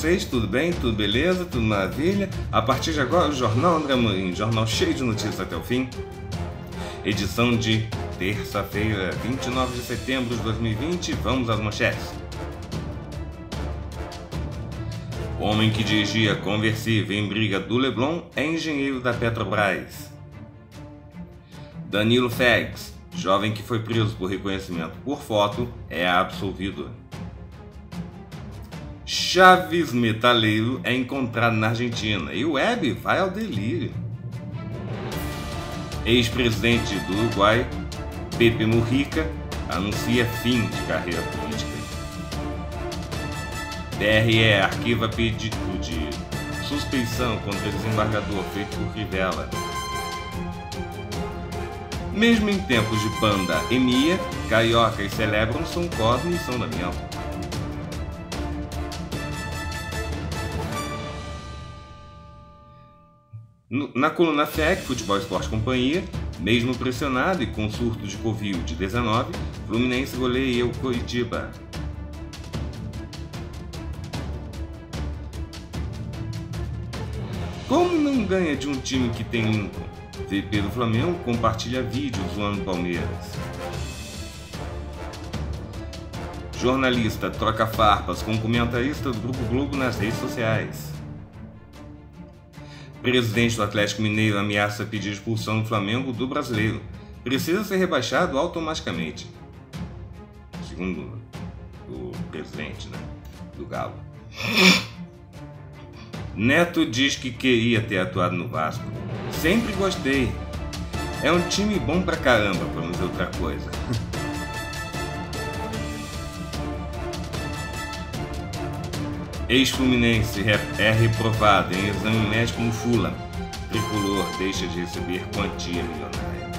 vocês? Tudo bem? Tudo beleza? Tudo maravilha? A partir de agora, o Jornal André Amorim, jornal cheio de notícias até o fim. Edição de terça-feira, 29 de setembro de 2020. Vamos às manchetes. O homem que dirigia conversível em briga do Leblon é engenheiro da Petrobras. Danilo Fegs, jovem que foi preso por reconhecimento por foto, é absolvido. Chaves Metaleiro é encontrado na Argentina e o Web vai ao delírio. Ex-presidente do Uruguai, Pepe Mujica, anuncia fim de carreira política. DRE arquiva pedido de suspeição contra desembargador feito por Rivella. Mesmo em tempos de banda e Mia, cariocas celebram São Cosme e São Damião. Na coluna FEC, Futebol Esporte Companhia, mesmo pressionado e com surto de Covid-19, Fluminense goleia o Coritiba. Como não ganha de um time que tem Lincoln? VP do Flamengo compartilha vídeo ano Palmeiras. Jornalista troca farpas com comentarista do Grupo Globo nas redes sociais. Presidente do Atlético Mineiro ameaça pedir expulsão do Flamengo do brasileiro. Precisa ser rebaixado automaticamente. Segundo o presidente né, do Galo. Neto diz que queria ter atuado no Vasco. Sempre gostei. É um time bom pra caramba, pra não dizer outra coisa. Ex-Fluminense é reprovado em exame médico no Fula. Tricolor deixa de receber quantia milionária.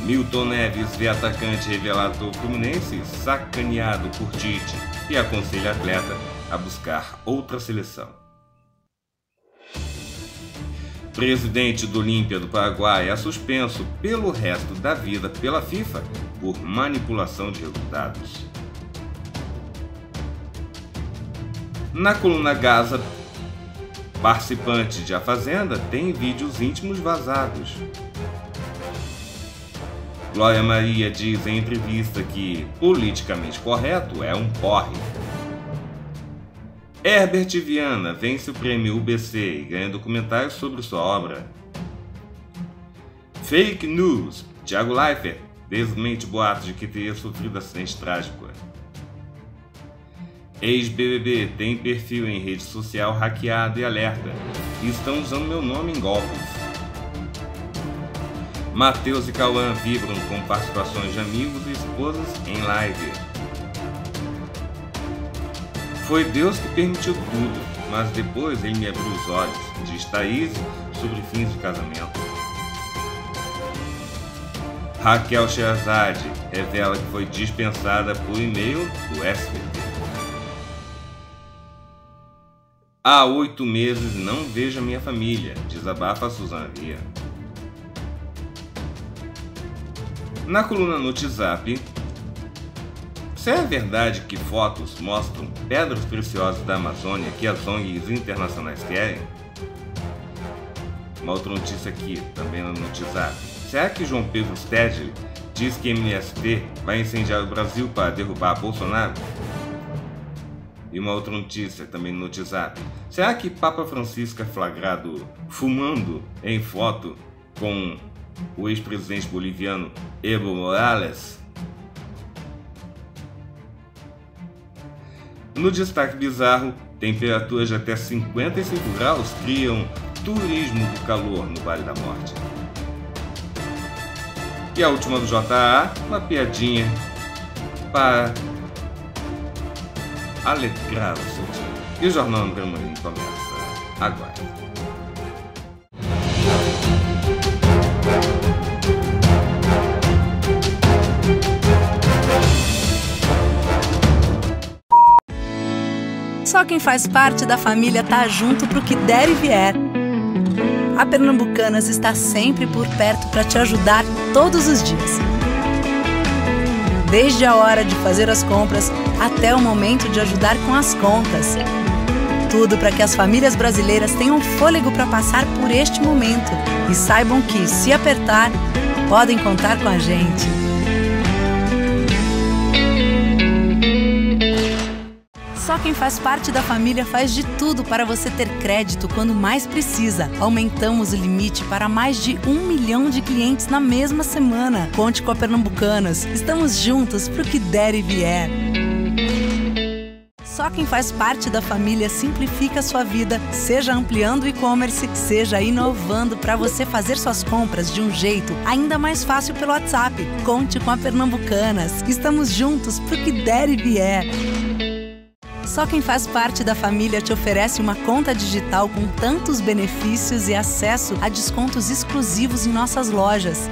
Milton Neves vê atacante revelado Fluminense sacaneado por Tite e aconselha atleta a buscar outra seleção. Presidente do Olímpia do Paraguai é suspenso pelo resto da vida pela FIFA por manipulação de resultados. Na coluna Gaza, participante de A Fazenda tem vídeos íntimos vazados. Glória Maria diz em entrevista que politicamente correto é um porre. Herbert Viana vence o prêmio UBC e ganha documentário sobre sua obra. Fake News. Tiago Leifert desmente boatos de que teria sofrido acidente trágico. Ex-BBB tem perfil em rede social hackeado e alerta. Estão usando meu nome em golpes. Matheus e Cauã vibram com participações de amigos e esposas em live. Foi Deus que permitiu tudo, mas depois ele me abriu os olhos, diz Thaís sobre fins de casamento. Raquel Sherazade revela que foi dispensada por e-mail do SBT. Há oito meses não vejo a minha família, desabafa Suzana Via. Na coluna no WhatsApp, se é verdade que fotos mostram pedras preciosas da Amazônia que as ONGs internacionais querem? Uma outra notícia aqui, também no WhatsApp. Será é que João Pedro Stedley diz que MST vai incendiar o Brasil para derrubar Bolsonaro? E uma outra notícia também no WhatsApp. Será que Papa Francisco é flagrado fumando em foto com o ex-presidente boliviano Evo Morales? No destaque bizarro, temperaturas de até 55 graus criam turismo do calor no Vale da Morte. E a última do JA, uma piadinha para alegrar o seu dia. E o Jornal André Marinho começa. agora. Só quem faz parte da família tá junto pro que der e vier. A Pernambucanas está sempre por perto para te ajudar todos os dias. Desde a hora de fazer as compras até o momento de ajudar com as contas. Tudo para que as famílias brasileiras tenham fôlego para passar por este momento e saibam que, se apertar, podem contar com a gente. Só quem faz parte da família faz de tudo para você ter crédito quando mais precisa. Aumentamos o limite para mais de um milhão de clientes na mesma semana. Conte com a Pernambucanas. Estamos juntos para o que der e vier quem faz parte da família simplifica sua vida, seja ampliando o e-commerce, seja inovando para você fazer suas compras de um jeito ainda mais fácil pelo WhatsApp. Conte com a Pernambucanas. Estamos juntos o que der e vier. Só quem faz parte da família te oferece uma conta digital com tantos benefícios e acesso a descontos exclusivos em nossas lojas.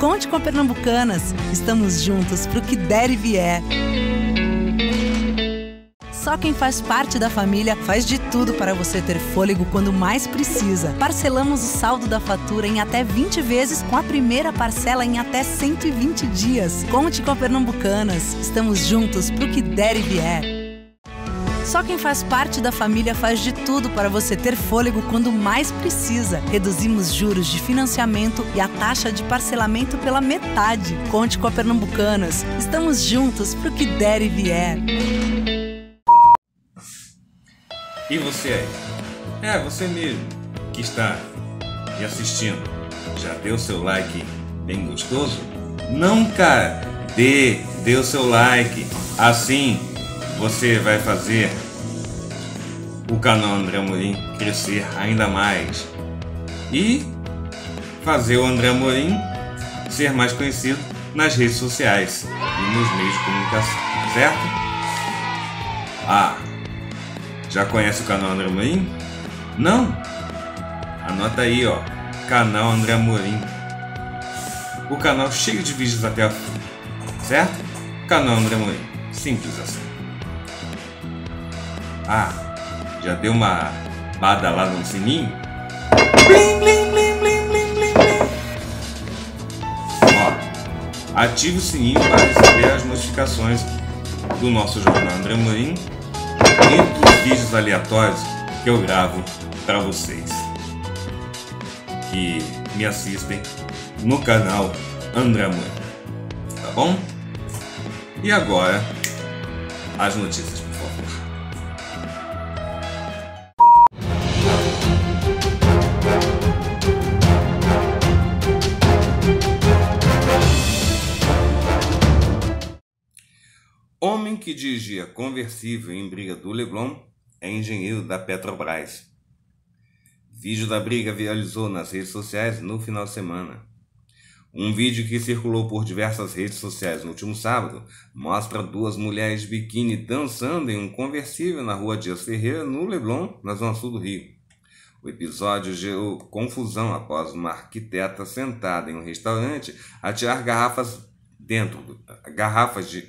Conte com a Pernambucanas. Estamos juntos pro que der e vier. Só quem faz parte da família faz de tudo para você ter fôlego quando mais precisa. Parcelamos o saldo da fatura em até 20 vezes com a primeira parcela em até 120 dias. Conte com a Pernambucanas. Estamos juntos pro que der e vier. Só quem faz parte da família faz de tudo para você ter fôlego quando mais precisa. Reduzimos juros de financiamento e a taxa de parcelamento pela metade. Conte com a Pernambucanas. Estamos juntos pro que der e vier. E você aí? É, você mesmo que está me assistindo. Já deu seu like bem gostoso? Não, cara! Dê, dê o seu like. Assim você vai fazer o canal André Morim crescer ainda mais. E fazer o André Morim ser mais conhecido nas redes sociais e nos meios de comunicação, certo? Ah, já conhece o canal André Amorim? Não? Anota aí, ó. Canal André Amorim. O canal cheio de vídeos até a fim. Certo? Canal André Amorim. Simples assim. Ah, já deu uma badalada no sininho? Blim, blim, blim, blim, blim, blim, blim. Ó, ative o sininho para receber as notificações do nosso jornal André Amorim vídeos aleatórios que eu gravo para vocês que me assistem no canal Andramana, tá bom? E agora, as notícias, por favor. Homem que dirigia conversível em briga do Leblon é engenheiro da Petrobras. Vídeo da briga viralizou nas redes sociais no final de semana. Um vídeo que circulou por diversas redes sociais no último sábado mostra duas mulheres de biquíni dançando em um conversível na rua Dias Ferreira, no Leblon, na zona sul do Rio. O episódio gerou confusão após uma arquiteta sentada em um restaurante atirar garrafas dentro garrafas de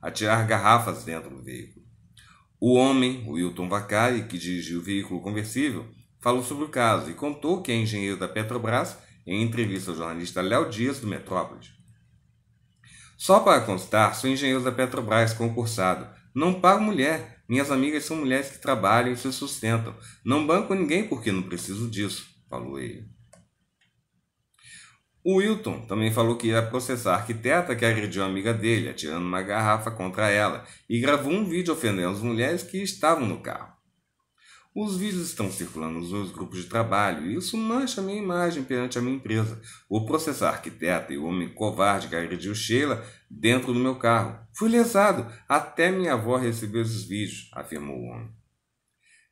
atirar garrafas dentro do veículo. O homem, Wilton Vacari, que dirigiu o veículo conversível, falou sobre o caso e contou que é engenheiro da Petrobras em entrevista ao jornalista Léo Dias do Metrópolis. Só para constar, sou engenheiro da Petrobras concursado. Não pago mulher. Minhas amigas são mulheres que trabalham e se sustentam. Não banco ninguém porque não preciso disso, falou ele. O Wilton também falou que ia processar a arquiteta que agrediu a amiga dele, atirando uma garrafa contra ela, e gravou um vídeo ofendendo as mulheres que estavam no carro. Os vídeos estão circulando nos grupos de trabalho e isso mancha minha imagem perante a minha empresa. Vou processar a arquiteta e o homem covarde que agrediu Sheila dentro do meu carro. Fui lesado, até minha avó recebeu esses vídeos, afirmou o homem.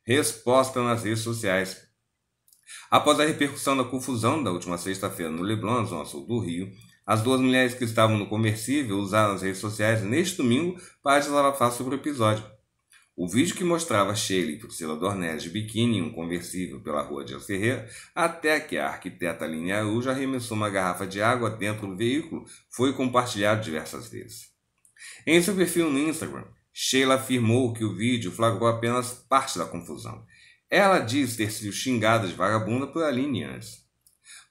Resposta nas redes sociais Após a repercussão da confusão da última sexta-feira no Leblon, zona sul do Rio, as duas mulheres que estavam no conversível usaram as redes sociais neste domingo para desabafar sobre o episódio. O vídeo que mostrava Sheila e Priscila Dornelles de biquíni em um conversível pela rua de Ferreira, até que a arquiteta Aline Araújo arremessou uma garrafa de água dentro do veículo, foi compartilhado diversas vezes. Em seu perfil no Instagram, Sheila afirmou que o vídeo flagrou apenas parte da confusão ela diz ter sido xingada de vagabunda por Aline antes.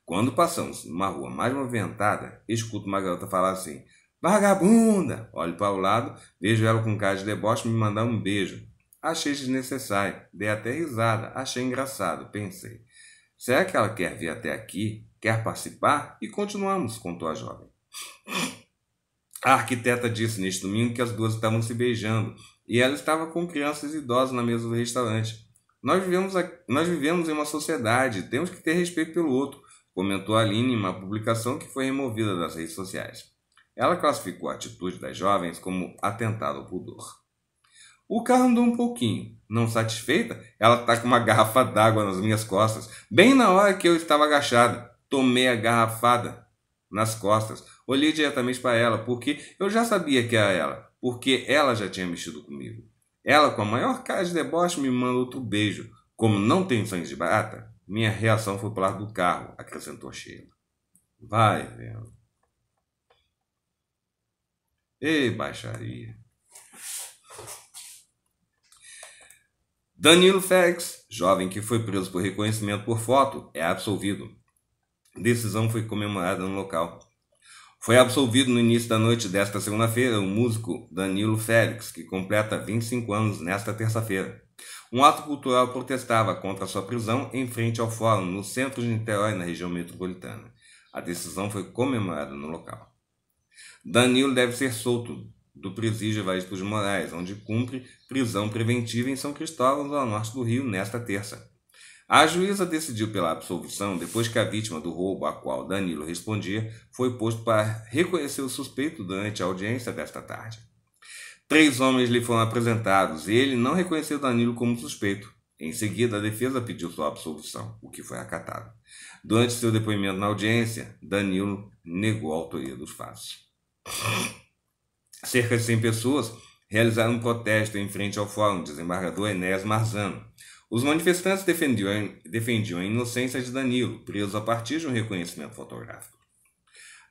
Quando passamos numa rua mais movimentada, escuto uma garota falar assim: Vagabunda! Olho para o lado, vejo ela com cara de deboche me mandar um beijo. Achei desnecessário, dei até risada, achei engraçado, pensei. Será que ela quer vir até aqui? Quer participar? E continuamos, contou a jovem. A arquiteta disse neste domingo que as duas estavam se beijando e ela estava com crianças e idosos na mesa do restaurante. Nós vivemos, nós vivemos em uma sociedade, temos que ter respeito pelo outro, comentou Aline em uma publicação que foi removida das redes sociais. Ela classificou a atitude das jovens como atentado ao pudor. O carro andou um pouquinho. Não satisfeita, ela está com uma garrafa d'água nas minhas costas, bem na hora que eu estava agachada. Tomei a garrafada nas costas. Olhei diretamente para ela, porque eu já sabia que era ela, porque ela já tinha mexido comigo. Ela, com a maior cara de deboche, me manda outro beijo. Como não tem sangue de barata, minha reação foi pular do carro, acrescentou Sheila. Vai vendo. Ei, baixaria. Danilo Félix, jovem que foi preso por reconhecimento por foto, é absolvido. Decisão foi comemorada no local. Foi absolvido no início da noite desta segunda-feira o músico Danilo Félix, que completa 25 anos nesta terça-feira. Um ato cultural protestava contra sua prisão em frente ao Fórum, no centro de Niterói, na região metropolitana. A decisão foi comemorada no local. Danilo deve ser solto do presídio Evaristo de Moraes, onde cumpre prisão preventiva em São Cristóvão, no norte do Rio, nesta terça. A juíza decidiu pela absolvição depois que a vítima do roubo a qual Danilo respondia foi posto para reconhecer o suspeito durante a audiência desta tarde. Três homens lhe foram apresentados e ele não reconheceu Danilo como suspeito. Em seguida, a defesa pediu sua absolvição, o que foi acatado. Durante seu depoimento na audiência, Danilo negou a autoria dos fatos. Cerca de 100 pessoas realizaram um protesto em frente ao fórum desembargador Enéas Marzano. Os manifestantes defendiam, defendiam a inocência de Danilo, preso a partir de um reconhecimento fotográfico.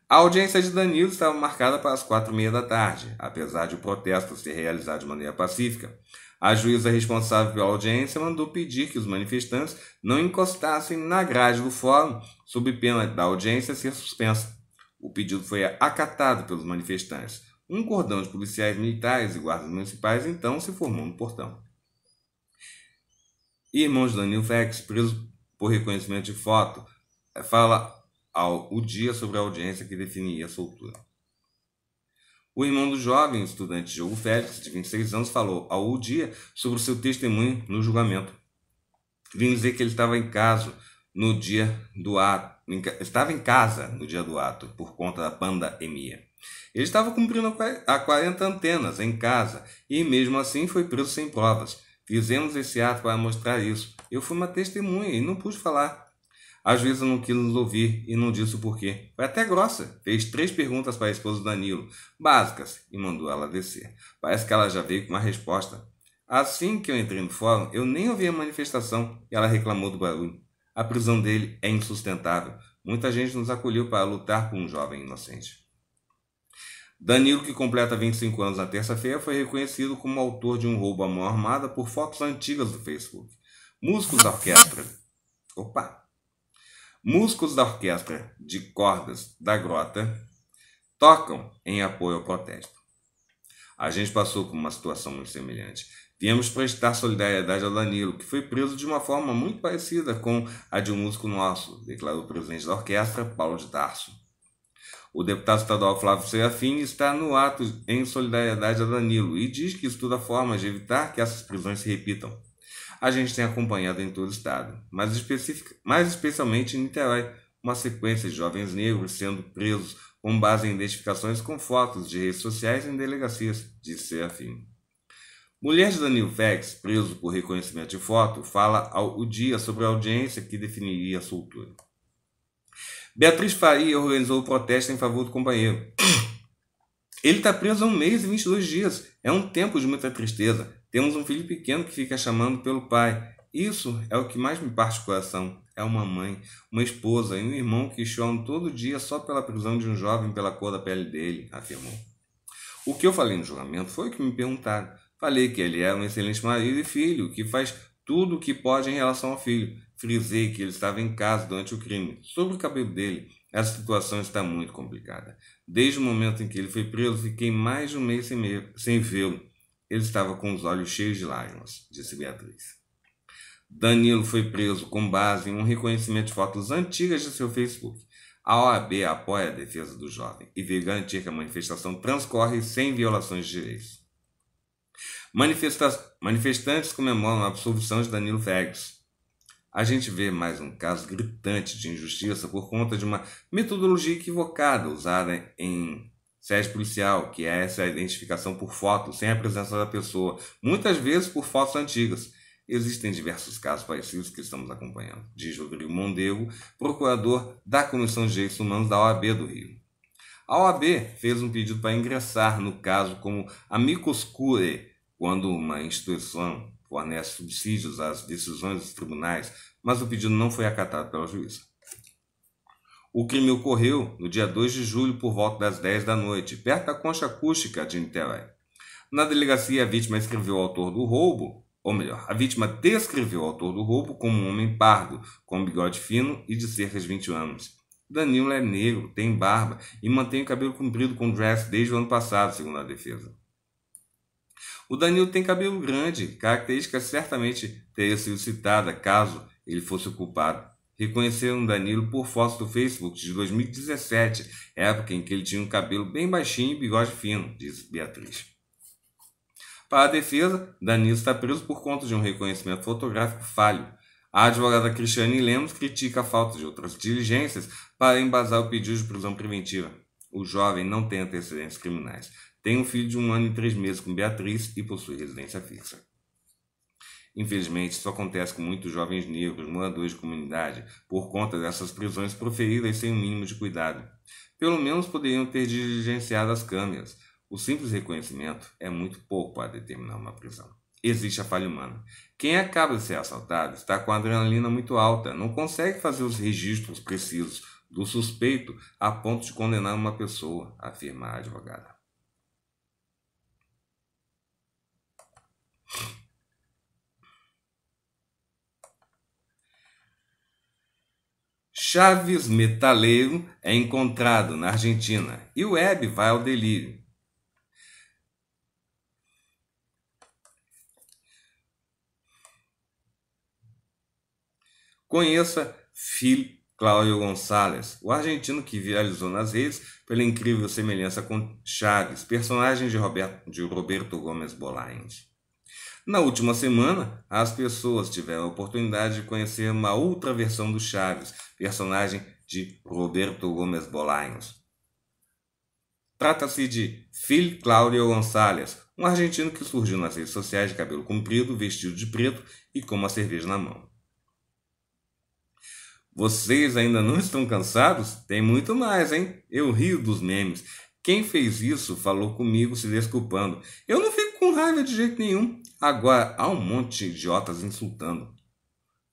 A audiência de Danilo estava marcada para as quatro e meia da tarde, apesar de o protesto ser realizado de maneira pacífica. A juíza responsável pela audiência mandou pedir que os manifestantes não encostassem na grade do fórum, sob pena da audiência ser suspensa. O pedido foi acatado pelos manifestantes. Um cordão de policiais militares e guardas municipais então se formou no portão. Irmão de Danilo Félix, preso por reconhecimento de foto, é, fala ao o dia sobre a audiência que definia a soltura. O irmão do jovem estudante Diogo Félix, de 26 anos, falou ao o dia sobre o seu testemunho no julgamento. Vim dizer que ele estava em casa no dia do ato. Em, estava em casa no dia do ato, por conta da pandemia. Ele estava cumprindo a 40 antenas em casa e, mesmo assim, foi preso sem provas. Fizemos esse ato para mostrar isso. Eu fui uma testemunha e não pude falar. vezes eu não quis nos ouvir e não disse o porquê. Foi até grossa. Fez três perguntas para a esposa do Danilo, básicas, e mandou ela descer. Parece que ela já veio com uma resposta. Assim que eu entrei no fórum, eu nem ouvi a manifestação e ela reclamou do barulho. A prisão dele é insustentável. Muita gente nos acolheu para lutar por um jovem inocente. Danilo, que completa 25 anos na terça-feira, foi reconhecido como autor de um roubo à mão armada por fotos antigas do Facebook. Músicos da orquestra. Opa! Músicos da orquestra de cordas da grota tocam em apoio ao protesto. A gente passou por uma situação muito semelhante. Viemos prestar solidariedade ao Danilo, que foi preso de uma forma muito parecida com a de um músico nosso, declarou o presidente da orquestra, Paulo de Tarso. O deputado estadual Flávio Serafim está no ato em solidariedade a Danilo e diz que estuda formas de evitar que essas prisões se repitam. A gente tem acompanhado em todo o estado, mas, especific... mais especialmente em Niterói, uma sequência de jovens negros sendo presos com base em identificações com fotos de redes sociais em delegacias, disse Serafim. Mulher de Danilo Fex, preso por reconhecimento de foto, fala ao o dia sobre a audiência que definiria a soltura. Beatriz Faria organizou o protesto em favor do companheiro. Ele está preso há um mês e 22 dias. É um tempo de muita tristeza. Temos um filho pequeno que fica chamando pelo pai. Isso é o que mais me parte o coração. É uma mãe, uma esposa e um irmão que choram todo dia só pela prisão de um jovem pela cor da pele dele, afirmou. O que eu falei no julgamento foi o que me perguntaram. Falei que ele é um excelente marido e filho, que faz tudo o que pode em relação ao filho. Frisei que ele estava em casa durante o crime. Sobre o cabelo dele, a situação está muito complicada. Desde o momento em que ele foi preso, fiquei mais de um mês sem, sem vê-lo. Ele estava com os olhos cheios de lágrimas, disse Beatriz. Danilo foi preso com base em um reconhecimento de fotos antigas de seu Facebook. A OAB apoia a defesa do jovem e veio garantir que a manifestação transcorre sem violações de direitos. Manifesta Manifestantes comemoram a absolvição de Danilo Vegas, a gente vê mais um caso gritante de injustiça por conta de uma metodologia equivocada usada em sede policial, que é essa identificação por foto, sem a presença da pessoa, muitas vezes por fotos antigas. Existem diversos casos parecidos que estamos acompanhando, diz Rodrigo Mondego, procurador da Comissão de Direitos Humanos da OAB do Rio. A OAB fez um pedido para ingressar no caso como amicus curiae, quando uma instituição fornece subsídios às decisões dos tribunais, mas o pedido não foi acatado pela juíza. O crime ocorreu no dia 2 de julho, por volta das 10 da noite, perto da concha acústica de Niterói. Na delegacia, a vítima escreveu o autor do roubo, ou melhor, a vítima descreveu o autor do roubo como um homem pardo, com um bigode fino e de cerca de 20 anos. Danilo é negro, tem barba e mantém o cabelo comprido com dress desde o ano passado, segundo a defesa. O Danilo tem cabelo grande, característica certamente teria sido citada caso ele fosse o culpado. Reconheceram Danilo por foto do Facebook de 2017, época em que ele tinha um cabelo bem baixinho e bigode fino, diz Beatriz. Para a defesa, Danilo está preso por conta de um reconhecimento fotográfico falho. A advogada Cristiane Lemos critica a falta de outras diligências para embasar o pedido de prisão preventiva. O jovem não tem antecedentes criminais. Tem um filho de um ano e três meses com Beatriz e possui residência fixa. Infelizmente, isso acontece com muitos jovens negros, moradores de comunidade, por conta dessas prisões proferidas sem o mínimo de cuidado. Pelo menos poderiam ter diligenciado as câmeras. O simples reconhecimento é muito pouco para determinar uma prisão. Existe a falha humana. Quem acaba de ser assaltado está com a adrenalina muito alta, não consegue fazer os registros precisos do suspeito a ponto de condenar uma pessoa, afirma a advogada. Chaves Metaleiro é encontrado na Argentina e o Web vai ao delírio. Conheça Phil Cláudio Gonçalves, o argentino que viralizou nas redes pela incrível semelhança com Chaves, personagem de Roberto, de Roberto Gomes Bolaños. Na última semana, as pessoas tiveram a oportunidade de conhecer uma outra versão do Chaves, personagem de Roberto Gomes Bolaños. Trata-se de Phil Claudio Gonçalves, um argentino que surgiu nas redes sociais de cabelo comprido, vestido de preto e com uma cerveja na mão. Vocês ainda não estão cansados? Tem muito mais, hein? Eu rio dos memes. Quem fez isso falou comigo se desculpando. Eu não fiz raiva de jeito nenhum. Agora há um monte de idiotas insultando.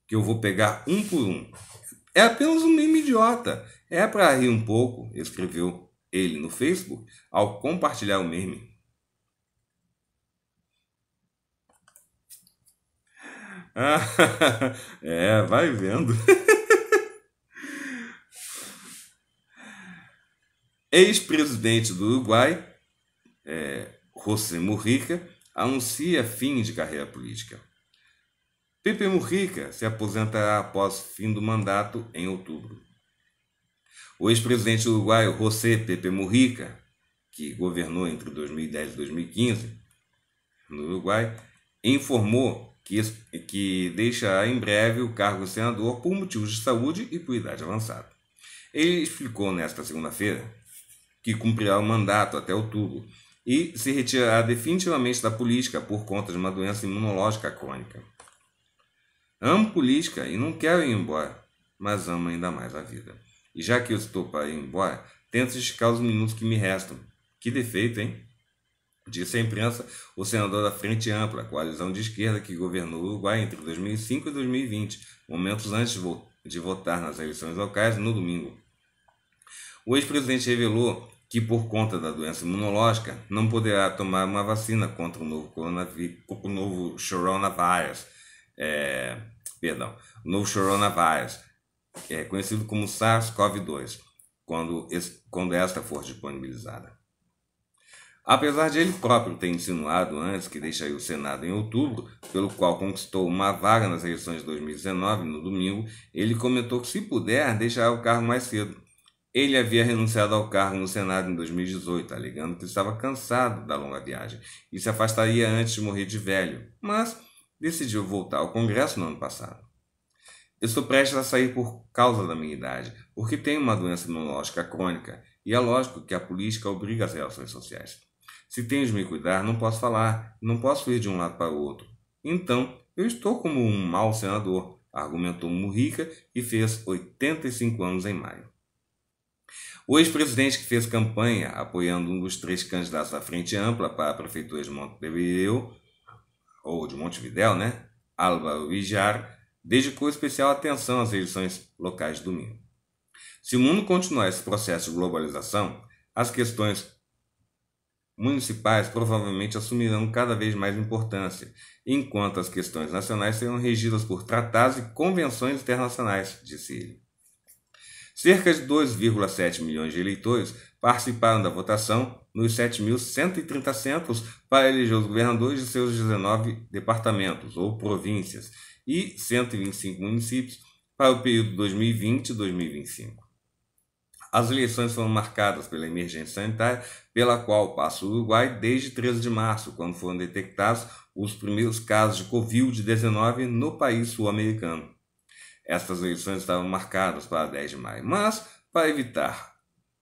Que eu vou pegar um por um. É apenas um meme idiota. É para rir um pouco, escreveu ele no Facebook ao compartilhar o meme. Ah, é, vai vendo. Ex-presidente do Uruguai, é, José Murrica anuncia fim de carreira política. Pepe Murrica se aposentará após fim do mandato em outubro. O ex-presidente uruguaio José Pepe Murrica, que governou entre 2010 e 2015 no Uruguai, informou que, que deixará em breve o cargo de senador por motivos de saúde e por idade avançada. Ele explicou nesta segunda-feira que cumprirá o mandato até outubro e se retirará definitivamente da política por conta de uma doença imunológica crônica. Amo política e não quero ir embora, mas amo ainda mais a vida. E já que eu estou para ir embora, tento esticar os minutos que me restam. Que defeito, hein? Disse a imprensa o senador da Frente Ampla, coalizão de esquerda que governou o Uruguai entre 2005 e 2020, momentos antes de votar nas eleições locais no domingo. O ex-presidente revelou que, por conta da doença imunológica, não poderá tomar uma vacina contra o novo coronavírus, o novo coronavirus, é, perdão, o novo coronavirus, é conhecido como SARS-CoV-2, quando, quando esta for disponibilizada. Apesar de ele próprio ter insinuado antes que deixaria o Senado em outubro, pelo qual conquistou uma vaga nas eleições de 2019 no domingo, ele comentou que se puder deixará o carro mais cedo ele havia renunciado ao cargo no Senado em 2018, alegando tá que estava cansado da longa viagem e se afastaria antes de morrer de velho, mas decidiu voltar ao Congresso no ano passado. estou prestes a sair por causa da minha idade, porque tenho uma doença imunológica crônica, e é lógico que a política obriga as relações sociais. Se tenho de me cuidar, não posso falar, não posso ir de um lado para o outro. Então, eu estou como um mau senador, argumentou Murica e fez 85 anos em maio. O ex-presidente que fez campanha apoiando um dos três candidatos da Frente Ampla para a Prefeitura de Montevideo, ou de Montevideo, né? Álvaro Vijar, dedicou especial atenção às eleições locais de domingo. Se o mundo continuar esse processo de globalização, as questões municipais provavelmente assumirão cada vez mais importância, enquanto as questões nacionais serão regidas por tratados e convenções internacionais, disse ele. Cerca de 2,7 milhões de eleitores participaram da votação nos 7.130 centros para eleger os governadores de seus 19 departamentos ou províncias e 125 municípios para o período 2020-2025. As eleições foram marcadas pela emergência sanitária, pela qual passa o Uruguai desde 13 de março, quando foram detectados os primeiros casos de Covid-19 no país sul-americano. Estas eleições estavam marcadas para 10 de maio, mas, para evitar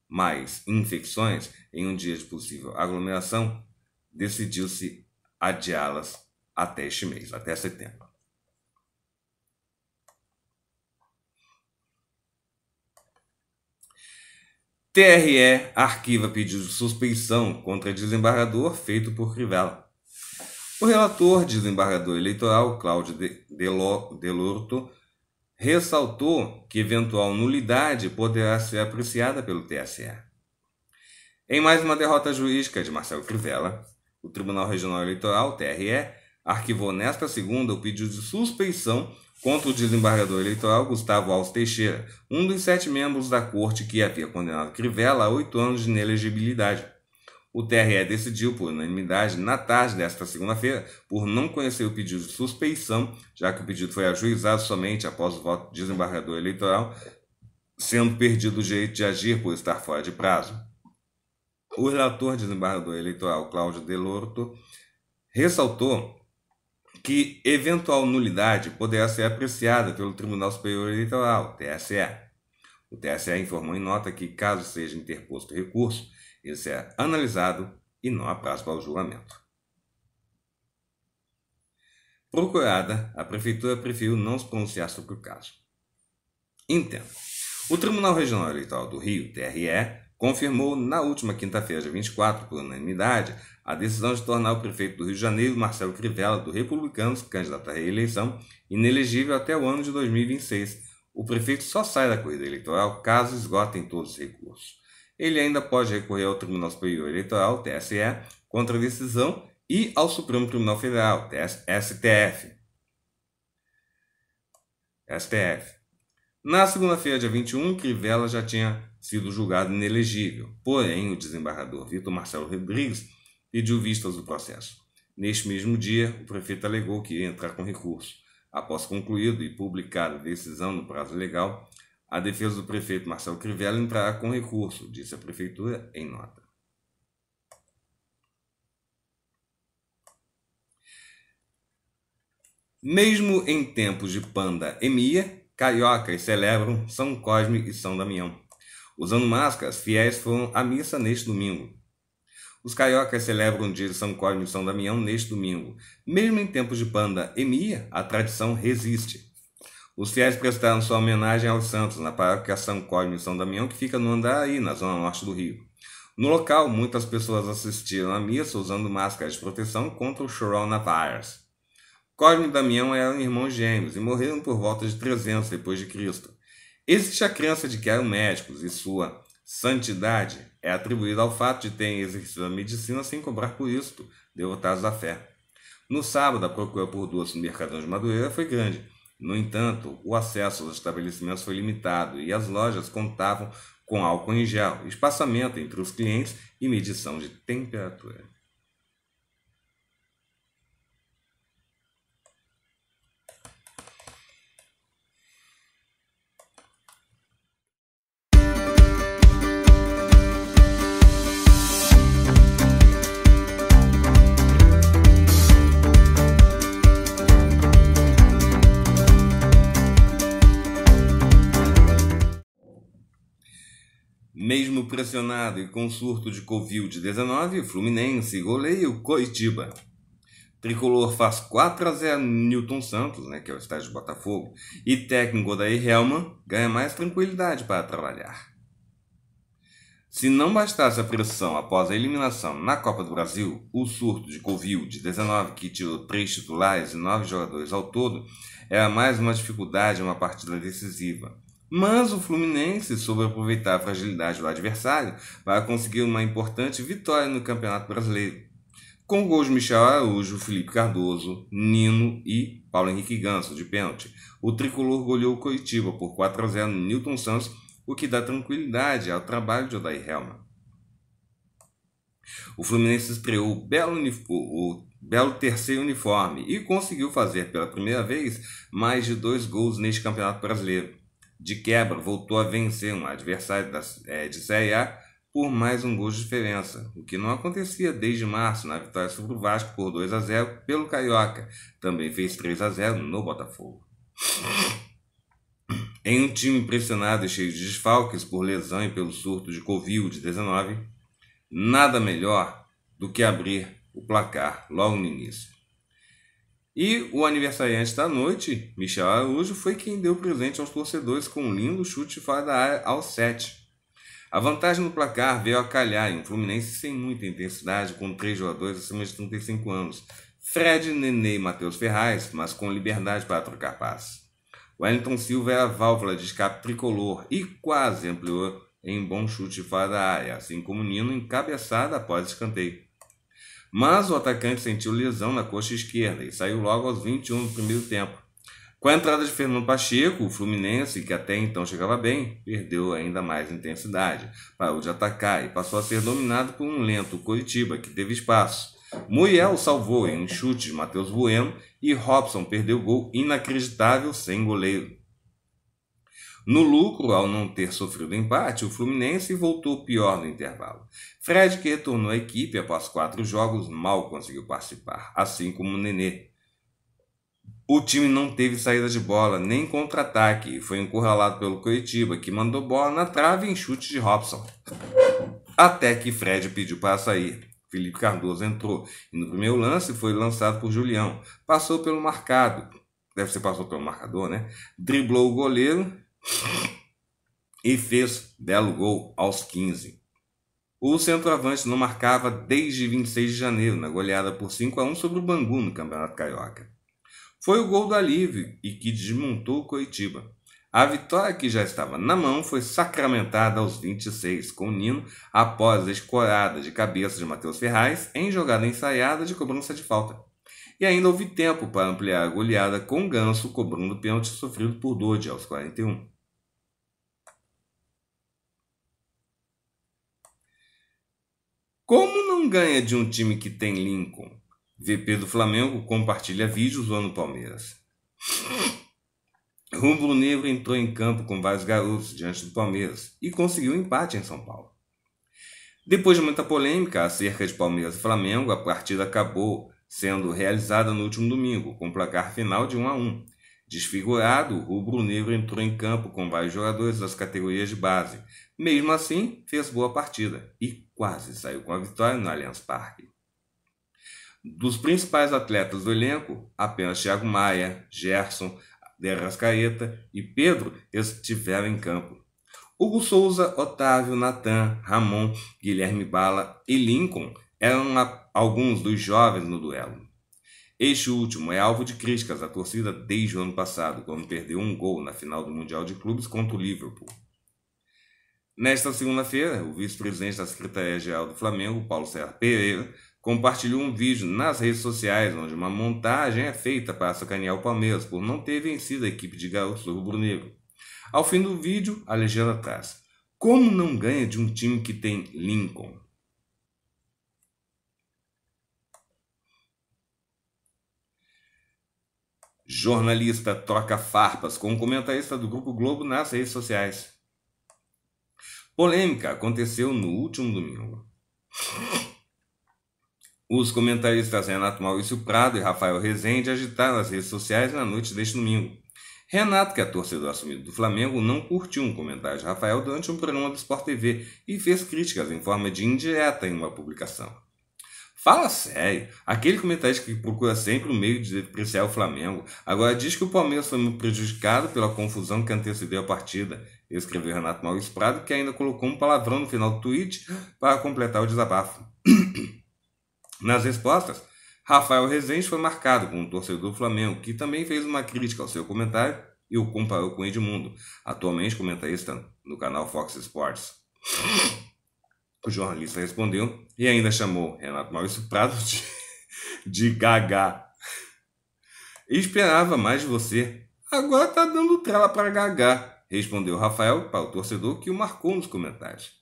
mais infecções em um dia de possível aglomeração, decidiu-se adiá-las até este mês, até setembro. TRE arquiva pedido de suspeição contra desembargador feito por Crivella. O relator, desembargador eleitoral Cláudio Delorto, ressaltou que eventual nulidade poderá ser apreciada pelo TSE. Em mais uma derrota jurídica de Marcelo Crivella, o Tribunal Regional Eleitoral, TRE, arquivou nesta segunda o pedido de suspeição contra o desembargador eleitoral Gustavo Alves Teixeira, um dos sete membros da corte que havia condenado Crivella a oito anos de inelegibilidade o TRE decidiu, por unanimidade, na tarde desta segunda-feira, por não conhecer o pedido de suspeição, já que o pedido foi ajuizado somente após o voto do desembargador eleitoral, sendo perdido o direito de agir por estar fora de prazo. O relator desembargador eleitoral, Cláudio Delorto, ressaltou que eventual nulidade poderá ser apreciada pelo Tribunal Superior Eleitoral, TSE. O TSE informou em nota que, caso seja interposto recurso, isso é analisado e não há prazo para o julgamento. Procurada, a Prefeitura preferiu não se pronunciar sobre o caso. Entendo. O Tribunal Regional Eleitoral do Rio, TRE, confirmou na última quinta-feira, dia 24, por unanimidade, a decisão de tornar o prefeito do Rio de Janeiro, Marcelo Crivella, do Republicanos, candidato à reeleição, inelegível até o ano de 2026. O prefeito só sai da corrida eleitoral caso esgotem todos os recursos ele ainda pode recorrer ao Tribunal Superior Eleitoral, TSE, contra a decisão e ao Supremo Tribunal Federal, STF. STF. Na segunda-feira, dia 21, Crivella já tinha sido julgado inelegível, porém o desembargador Vitor Marcelo Rodrigues pediu vistas do processo. Neste mesmo dia, o prefeito alegou que ia entrar com recurso. Após concluído e publicada a decisão no prazo legal, a defesa do prefeito Marcelo Crivella entrará com recurso, disse a prefeitura em nota. Mesmo em tempos de pandemia, cariocas celebram São Cosme e São Damião. Usando máscaras, fiéis foram à missa neste domingo. Os cariocas celebram o dia de São Cosme e São Damião neste domingo. Mesmo em tempos de pandemia, a tradição resiste. Os fiéis prestaram sua homenagem aos santos na paróquia São Cosme e São Damião, que fica no Andaraí, na zona norte do Rio. No local, muitas pessoas assistiram à missa usando máscaras de proteção contra o coronavirus. Cosme e Damião eram irmãos gêmeos e morreram por volta de 300 depois de Cristo. Existe a crença de que eram médicos e sua santidade é atribuída ao fato de terem exercido a medicina sem cobrar por isto, devotados à fé. No sábado, a procura por doce no Mercadão de Madureira foi grande no entanto, o acesso aos estabelecimentos foi limitado e as lojas contavam com álcool em gel, espaçamento entre os clientes e medição de temperatura. Mesmo pressionado e com surto de Covid-19, Fluminense goleia o Coitiba. Tricolor faz 4 a 0 Newton Santos, né, que é o estádio de Botafogo, e técnico Odair Helman ganha mais tranquilidade para trabalhar. Se não bastasse a pressão após a eliminação na Copa do Brasil, o surto de Covid-19, que tirou três titulares e nove jogadores ao todo, era é mais uma dificuldade em uma partida decisiva. Mas o Fluminense sobre aproveitar a fragilidade do adversário vai conseguir uma importante vitória no Campeonato Brasileiro, com gols de Michel Araújo, Felipe Cardoso, Nino e Paulo Henrique Ganso, de pênalti. O tricolor goleou o Coitiba por 4 a 0 no Newton Santos, o que dá tranquilidade ao trabalho de Odair Helma. O Fluminense estreou o belo, o belo terceiro uniforme e conseguiu fazer pela primeira vez mais de dois gols neste Campeonato Brasileiro. De quebra, voltou a vencer um adversário da, é, de Série A por mais um gol de diferença, o que não acontecia desde março na vitória sobre o Vasco por 2 a 0 pelo Carioca. Também fez 3 a 0 no Botafogo. Em um time pressionado e cheio de desfalques por lesão e pelo surto de Covid-19, nada melhor do que abrir o placar logo no início. E o aniversariante da noite, Michel Araújo, foi quem deu presente aos torcedores com um lindo chute fora da área ao 7. A vantagem no placar veio a calhar em um Fluminense sem muita intensidade, com três jogadores acima de 35 anos. Fred, Nenê e Matheus Ferraz, mas com liberdade para trocar passe. Wellington Silva era a válvula de escape tricolor e quase ampliou em bom chute fora da área, assim como Nino encabeçada após escanteio mas o atacante sentiu lesão na coxa esquerda e saiu logo aos 21 do primeiro tempo. Com a entrada de Fernando Pacheco, o Fluminense, que até então chegava bem, perdeu ainda mais intensidade, parou de atacar e passou a ser dominado por um lento Coritiba, que teve espaço. Muriel salvou em um chute de Matheus Bueno e Robson perdeu gol inacreditável sem goleiro. No lucro, ao não ter sofrido empate, o Fluminense voltou pior no intervalo. Fred, que retornou à equipe após quatro jogos, mal conseguiu participar, assim como o Nenê. O time não teve saída de bola, nem contra-ataque, e foi encurralado pelo Curitiba, que mandou bola na trave em chute de Robson. Até que Fred pediu para sair. Felipe Cardoso entrou e no primeiro lance foi lançado por Julião. Passou pelo marcado, deve ser passou pelo marcador, né? Driblou o goleiro e fez belo gol aos 15. O centroavante não marcava desde 26 de janeiro, na goleada por 5 a 1 sobre o Bangu no Campeonato Carioca. Foi o gol do alívio e que desmontou o Coritiba. A vitória que já estava na mão foi sacramentada aos 26, com o Nino após a escorada de cabeça de Matheus Ferraz em jogada ensaiada de cobrança de falta. E ainda houve tempo para ampliar a goleada com o Ganso cobrando o pênalti sofrido por Dodge aos 41. Como não ganha de um time que tem Lincoln? VP do Flamengo compartilha vídeos zoando Palmeiras. Rubro Negro entrou em campo com vários garotos diante do Palmeiras e conseguiu um empate em São Paulo. Depois de muita polêmica acerca de Palmeiras e Flamengo, a partida acabou sendo realizada no último domingo, com placar final de 1 a 1. Desfigurado, o Rubro Negro entrou em campo com vários jogadores das categorias de base, mesmo assim, fez boa partida e quase saiu com a vitória no Allianz Parque. Dos principais atletas do elenco, apenas Thiago Maia, Gerson, Derrascaeta e Pedro estiveram em campo. Hugo Souza, Otávio, Natan, Ramon, Guilherme Bala e Lincoln eram alguns dos jovens no duelo. Este último é alvo de críticas da torcida desde o ano passado, quando perdeu um gol na final do Mundial de Clubes contra o Liverpool. Nesta segunda-feira, o vice-presidente da Secretaria-Geral do Flamengo, Paulo Serra Pereira, compartilhou um vídeo nas redes sociais onde uma montagem é feita para sacanear o Palmeiras por não ter vencido a equipe de garotos do rubro-negro. Ao fim do vídeo, a legenda traz: Como não ganha de um time que tem Lincoln? Jornalista troca farpas com o um comentarista do Grupo Globo nas redes sociais. Polêmica aconteceu no último domingo. Os comentaristas Renato Maurício Prado e Rafael Rezende agitaram as redes sociais na noite deste domingo. Renato, que é torcedor assumido do Flamengo, não curtiu um comentário de Rafael durante um programa do Sport TV e fez críticas em forma de indireta em uma publicação. Fala sério, aquele comentarista que procura sempre o um meio de depreciar o Flamengo, agora diz que o Palmeiras foi prejudicado pela confusão que antecedeu a partida escreveu Renato Maurício Prado, que ainda colocou um palavrão no final do tweet para completar o desabafo. Nas respostas, Rafael Rezende foi marcado com o torcedor do Flamengo, que também fez uma crítica ao seu comentário e o comparou com Edmundo, atualmente comentarista no canal Fox Sports. O jornalista respondeu e ainda chamou Renato Maurício Prado de, de gaga. Esperava mais de você. Agora tá dando trela para gaga respondeu Rafael para o torcedor que o marcou nos comentários.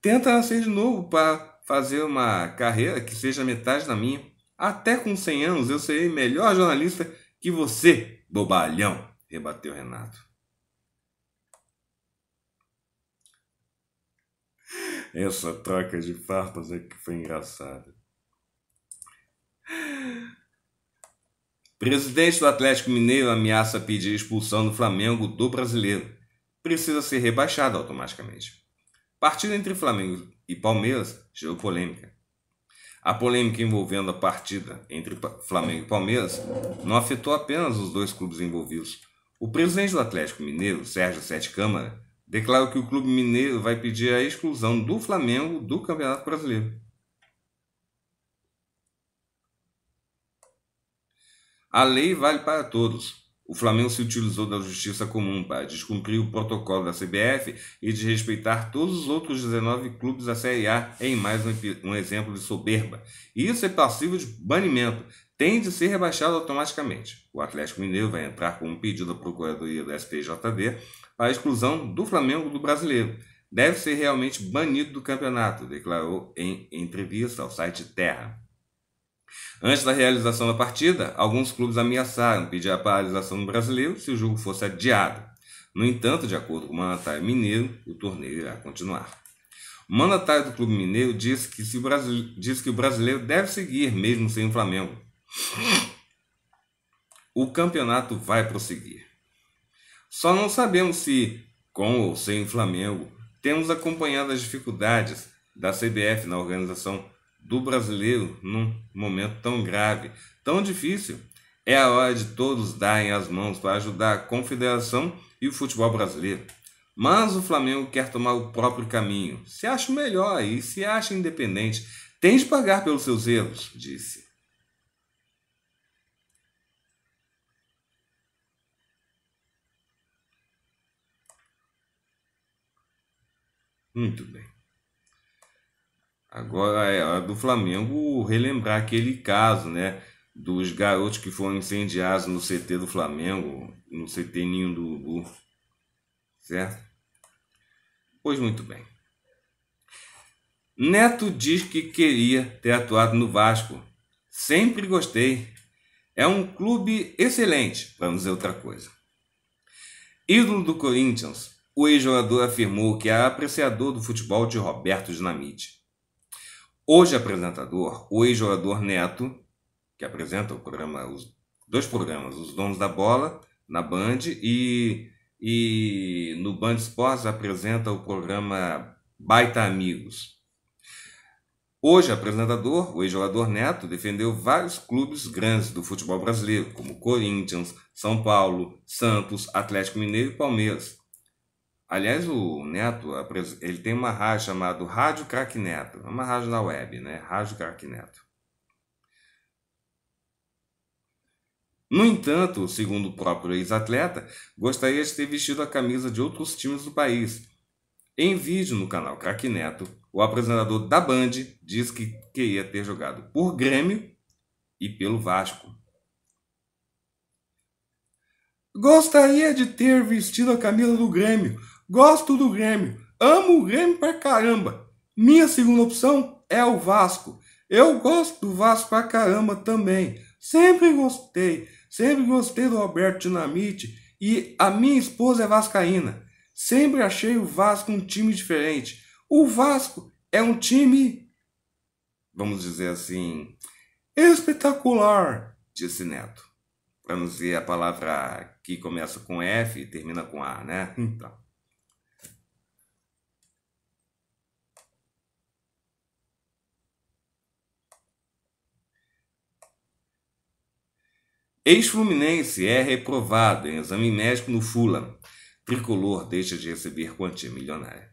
Tenta nascer de novo para fazer uma carreira que seja metade da minha. Até com 100 anos eu serei melhor jornalista que você, bobalhão, rebateu Renato. Essa troca de farpas é que foi engraçada. Presidente do Atlético Mineiro ameaça pedir expulsão do Flamengo do brasileiro. Precisa ser rebaixado automaticamente. Partida entre Flamengo e Palmeiras gerou polêmica. A polêmica envolvendo a partida entre Flamengo e Palmeiras não afetou apenas os dois clubes envolvidos. O presidente do Atlético Mineiro, Sérgio Sete Câmara, declarou que o clube mineiro vai pedir a exclusão do Flamengo do Campeonato Brasileiro. A lei vale para todos. O Flamengo se utilizou da justiça comum para descumprir o protocolo da CBF e desrespeitar todos os outros 19 clubes da Série A em mais um, exemplo de soberba. Isso é passível de banimento, tem de ser rebaixado automaticamente. O Atlético Mineiro vai entrar com um pedido à Procuradoria do SPJD para a exclusão do Flamengo do brasileiro. Deve ser realmente banido do campeonato, declarou em entrevista ao site Terra. Antes da realização da partida, alguns clubes ameaçaram pedir a paralisação do brasileiro se o jogo fosse adiado. No entanto, de acordo com o mandatário mineiro, o torneio irá continuar. O mandatário do clube mineiro disse que, se o, disse que o brasileiro deve seguir, mesmo sem o Flamengo. O campeonato vai prosseguir. Só não sabemos se, com ou sem o Flamengo, temos acompanhado as dificuldades da CBF na organização do brasileiro num momento tão grave, tão difícil. É a hora de todos darem as mãos para ajudar a confederação e o futebol brasileiro. Mas o Flamengo quer tomar o próprio caminho, se acha melhor e se acha independente. Tem de pagar pelos seus erros, disse. Muito bem. Agora é hora do Flamengo relembrar aquele caso, né? Dos garotos que foram incendiados no CT do Flamengo, no CT Ninho do Urubu. Certo? Pois muito bem. Neto diz que queria ter atuado no Vasco. Sempre gostei. É um clube excelente, para não dizer outra coisa. Ídolo do Corinthians, o ex-jogador afirmou que é apreciador do futebol de Roberto Dinamite Hoje apresentador, o ex-jogador Neto, que apresenta o programa, os dois programas, Os Donos da Bola, na Band, e, e no Band Sports apresenta o programa Baita Amigos. Hoje apresentador, o ex-jogador Neto defendeu vários clubes grandes do futebol brasileiro, como Corinthians, São Paulo, Santos, Atlético Mineiro e Palmeiras. Aliás, o Neto, ele tem uma rádio chamada Rádio Crack Neto. É uma rádio na web, né? Rádio Crack Neto. No entanto, segundo o próprio ex-atleta, gostaria de ter vestido a camisa de outros times do país. Em vídeo no canal Crack Neto, o apresentador da Band diz que queria ter jogado por Grêmio e pelo Vasco. Gostaria de ter vestido a camisa do Grêmio, Gosto do Grêmio. Amo o Grêmio pra caramba. Minha segunda opção é o Vasco. Eu gosto do Vasco pra caramba também. Sempre gostei. Sempre gostei do Roberto Dinamite. E a minha esposa é vascaína. Sempre achei o Vasco um time diferente. O Vasco é um time, vamos dizer assim, espetacular, disse Neto. ver a palavra que começa com F e termina com A, né? Então. Ex-Fluminense é reprovado em exame médico no Fulham Tricolor deixa de receber quantia milionária.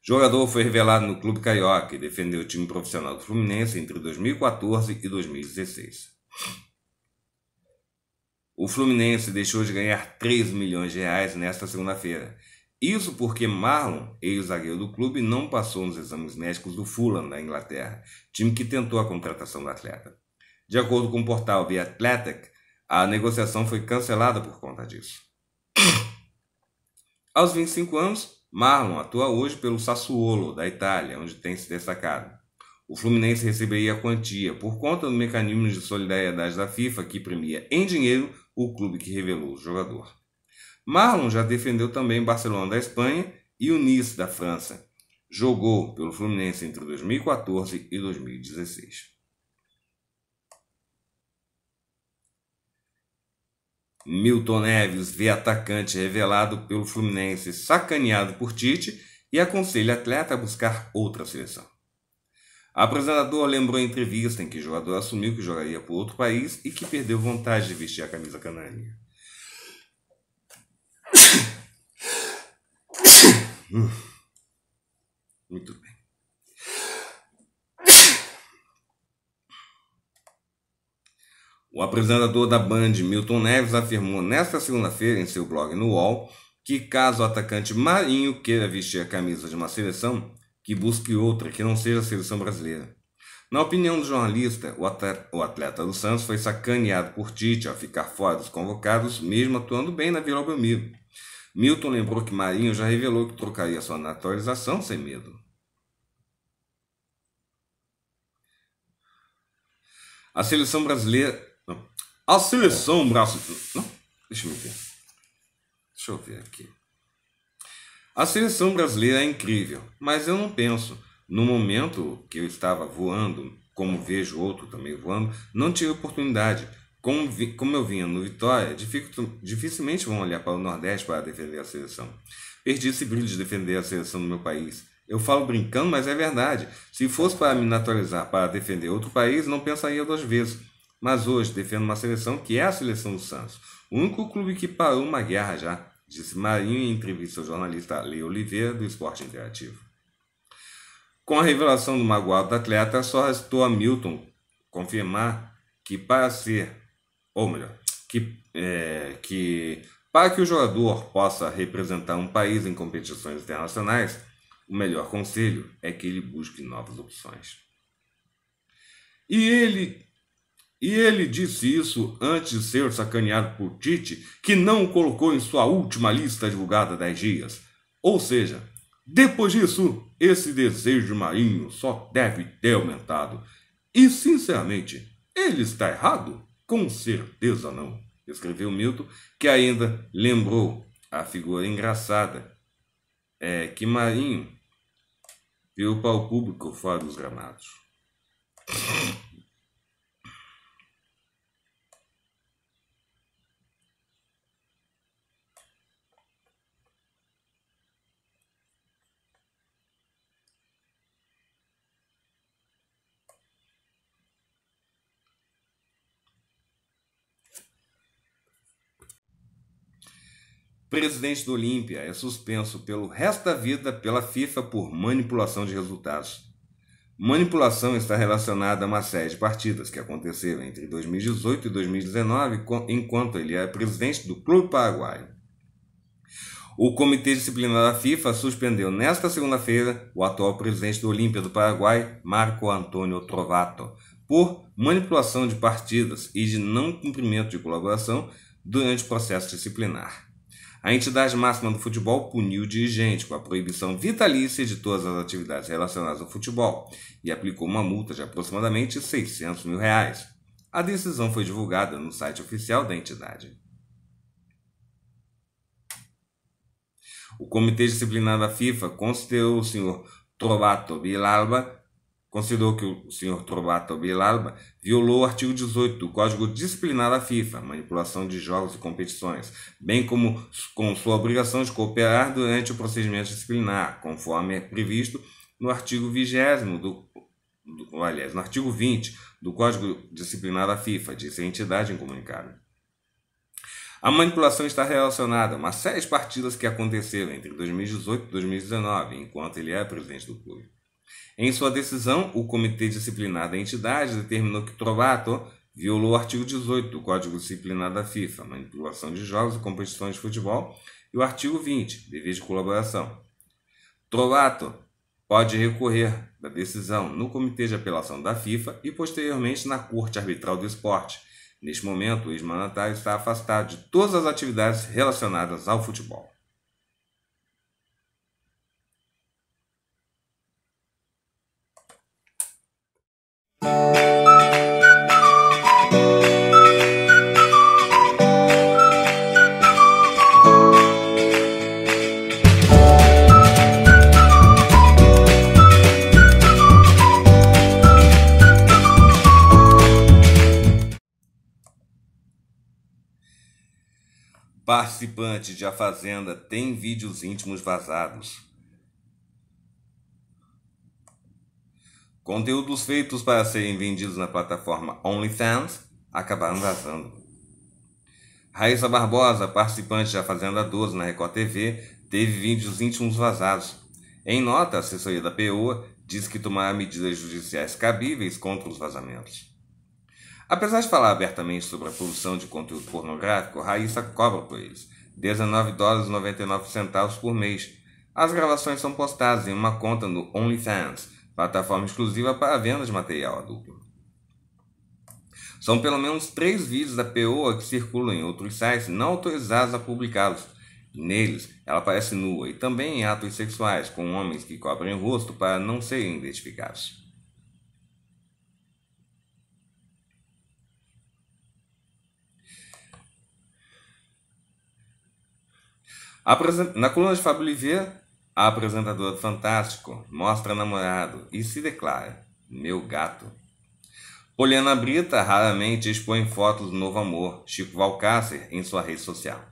Jogador foi revelado no Clube Carioca e defendeu o time profissional do Fluminense entre 2014 e 2016. O Fluminense deixou de ganhar 3 milhões de reais nesta segunda-feira. Isso porque Marlon, ex-zagueiro do clube, não passou nos exames médicos do Fulham, na Inglaterra, time que tentou a contratação do atleta. De acordo com o portal The Athletic, a negociação foi cancelada por conta disso. Aos 25 anos, Marlon atua hoje pelo Sassuolo, da Itália, onde tem se destacado. O Fluminense receberia a quantia por conta do mecanismo de solidariedade da FIFA, que premia em dinheiro o clube que revelou o jogador. Marlon já defendeu também Barcelona da Espanha e o Nice da França. Jogou pelo Fluminense entre 2014 e 2016. Milton Neves vê atacante revelado pelo Fluminense sacaneado por Tite e aconselha atleta a buscar outra seleção. A apresentador lembrou em entrevista em que o jogador assumiu que jogaria por outro país e que perdeu vontade de vestir a camisa canarinha. Muito bem. O apresentador da Band, Milton Neves, afirmou nesta segunda-feira em seu blog no UOL que caso o atacante Marinho queira vestir a camisa de uma seleção, que busque outra que não seja a seleção brasileira. Na opinião do jornalista, o atleta do Santos foi sacaneado por Tite ao ficar fora dos convocados, mesmo atuando bem na Vila Belmiro. Milton lembrou que Marinho já revelou que trocaria sua naturalização sem medo. A seleção brasileira a seleção brasileira. deixa eu ver. Deixa eu ver aqui. A seleção brasileira é incrível, mas eu não penso. No momento que eu estava voando, como vejo outro também voando, não tive oportunidade. Como, vi, como eu vinha no Vitória, dificilmente vão olhar para o Nordeste para defender a seleção. Perdi esse brilho de defender a seleção do meu país. Eu falo brincando, mas é verdade. Se fosse para me naturalizar para defender outro país, não pensaria duas vezes. Mas hoje defendo uma seleção que é a seleção do Santos. O único clube que parou uma guerra já, disse Marinho em entrevista ao jornalista Leo Oliveira do Esporte Interativo. Com a revelação do magoado atleta, só restou a Milton confirmar que para ser, ou melhor, que, é, que para que o jogador possa representar um país em competições internacionais, o melhor conselho é que ele busque novas opções. E ele e ele disse isso antes de ser sacaneado por Tite, que não o colocou em sua última lista divulgada 10 dias. Ou seja, depois disso, esse desejo de Marinho só deve ter aumentado. E, sinceramente, ele está errado? Com certeza não, escreveu Milton, que ainda lembrou a figura engraçada é que Marinho viu para o público fora dos gramados. presidente do Olímpia é suspenso pelo resto da vida pela FIFA por manipulação de resultados. Manipulação está relacionada a uma série de partidas que aconteceram entre 2018 e 2019, enquanto ele era é presidente do Clube paraguai. O Comitê Disciplinar da FIFA suspendeu nesta segunda-feira o atual presidente do Olímpia do Paraguai, Marco Antônio Trovato, por manipulação de partidas e de não cumprimento de colaboração durante o processo disciplinar. A entidade máxima do futebol puniu o dirigente com a proibição vitalícia de todas as atividades relacionadas ao futebol e aplicou uma multa de aproximadamente 600 mil reais. A decisão foi divulgada no site oficial da entidade. O Comitê Disciplinar da FIFA considerou o senhor Trovato Bilalba Considerou que o senhor Trovato Bilalba violou o artigo 18 do Código Disciplinar da FIFA, manipulação de jogos e competições, bem como com sua obrigação de cooperar durante o procedimento disciplinar, conforme é previsto no artigo 20 do, do aliás, no artigo 20 do Código Disciplinar da FIFA, disse a entidade em comunicado. A manipulação está relacionada a uma série de partidas que aconteceram entre 2018 e 2019, enquanto ele é presidente do clube. Em sua decisão, o Comitê Disciplinar da entidade determinou que Trovato violou o artigo 18 do Código Disciplinar da FIFA, manipulação de jogos e competições de futebol, e o artigo 20, dever de colaboração. Trovato pode recorrer da decisão no Comitê de Apelação da FIFA e posteriormente na Corte Arbitral do Esporte. Neste momento, o ex-mandatário está afastado de todas as atividades relacionadas ao futebol. Participante de A Fazenda tem vídeos íntimos vazados. Conteúdos feitos para serem vendidos na plataforma OnlyFans acabaram vazando. Raíssa Barbosa, participante da Fazenda 12 na Record TV, teve vídeos íntimos vazados. Em nota, a assessoria da PEOA diz que tomará medidas judiciais cabíveis contra os vazamentos. Apesar de falar abertamente sobre a produção de conteúdo pornográfico, Raíssa cobra por eles 19 dólares 99 centavos por mês. As gravações são postadas em uma conta no OnlyFans, plataforma exclusiva para venda de material adulto. São pelo menos três vídeos da POA que circulam em outros sites não autorizados a publicá-los. Neles, ela aparece nua e também em atos sexuais com homens que cobrem o rosto para não serem identificados. Na coluna de Fábio Oliveira, a apresentadora do Fantástico mostra namorado e se declara: Meu gato. Poliana Brita raramente expõe fotos do novo amor, Chico Valcácer, em sua rede social.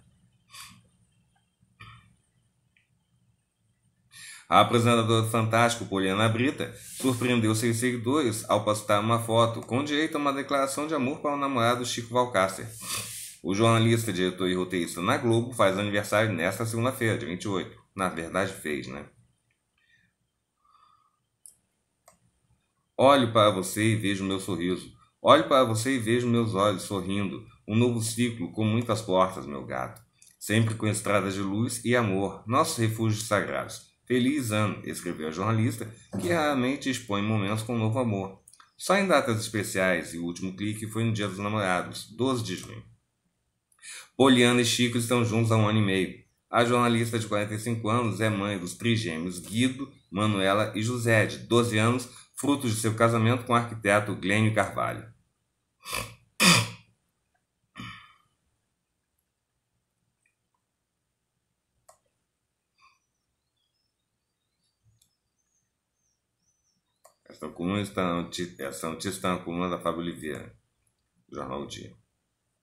A apresentadora do Fantástico, Poliana Brita, surpreendeu seus seguidores ao postar uma foto com direito a uma declaração de amor para o namorado Chico Valcácer. O jornalista, diretor e roteirista na Globo faz aniversário nesta segunda-feira, dia 28. Na verdade, fez, né? Olho para você e vejo meu sorriso. Olho para você e vejo meus olhos sorrindo. Um novo ciclo com muitas portas, meu gato. Sempre com estradas de luz e amor, nossos refúgios sagrados. Feliz ano, escreveu a jornalista, que raramente expõe momentos com um novo amor. Só em datas especiais e o último clique foi no Dia dos Namorados, 12 de junho. Poliana e Chico estão juntos há um ano e meio. A jornalista de 45 anos é mãe dos trigêmeos Guido, Manuela e José, de 12 anos, frutos de seu casamento com o arquiteto Glênio Carvalho. Essa coluna está, notícia está na coluna da Fábio Oliveira, Jornal Dia.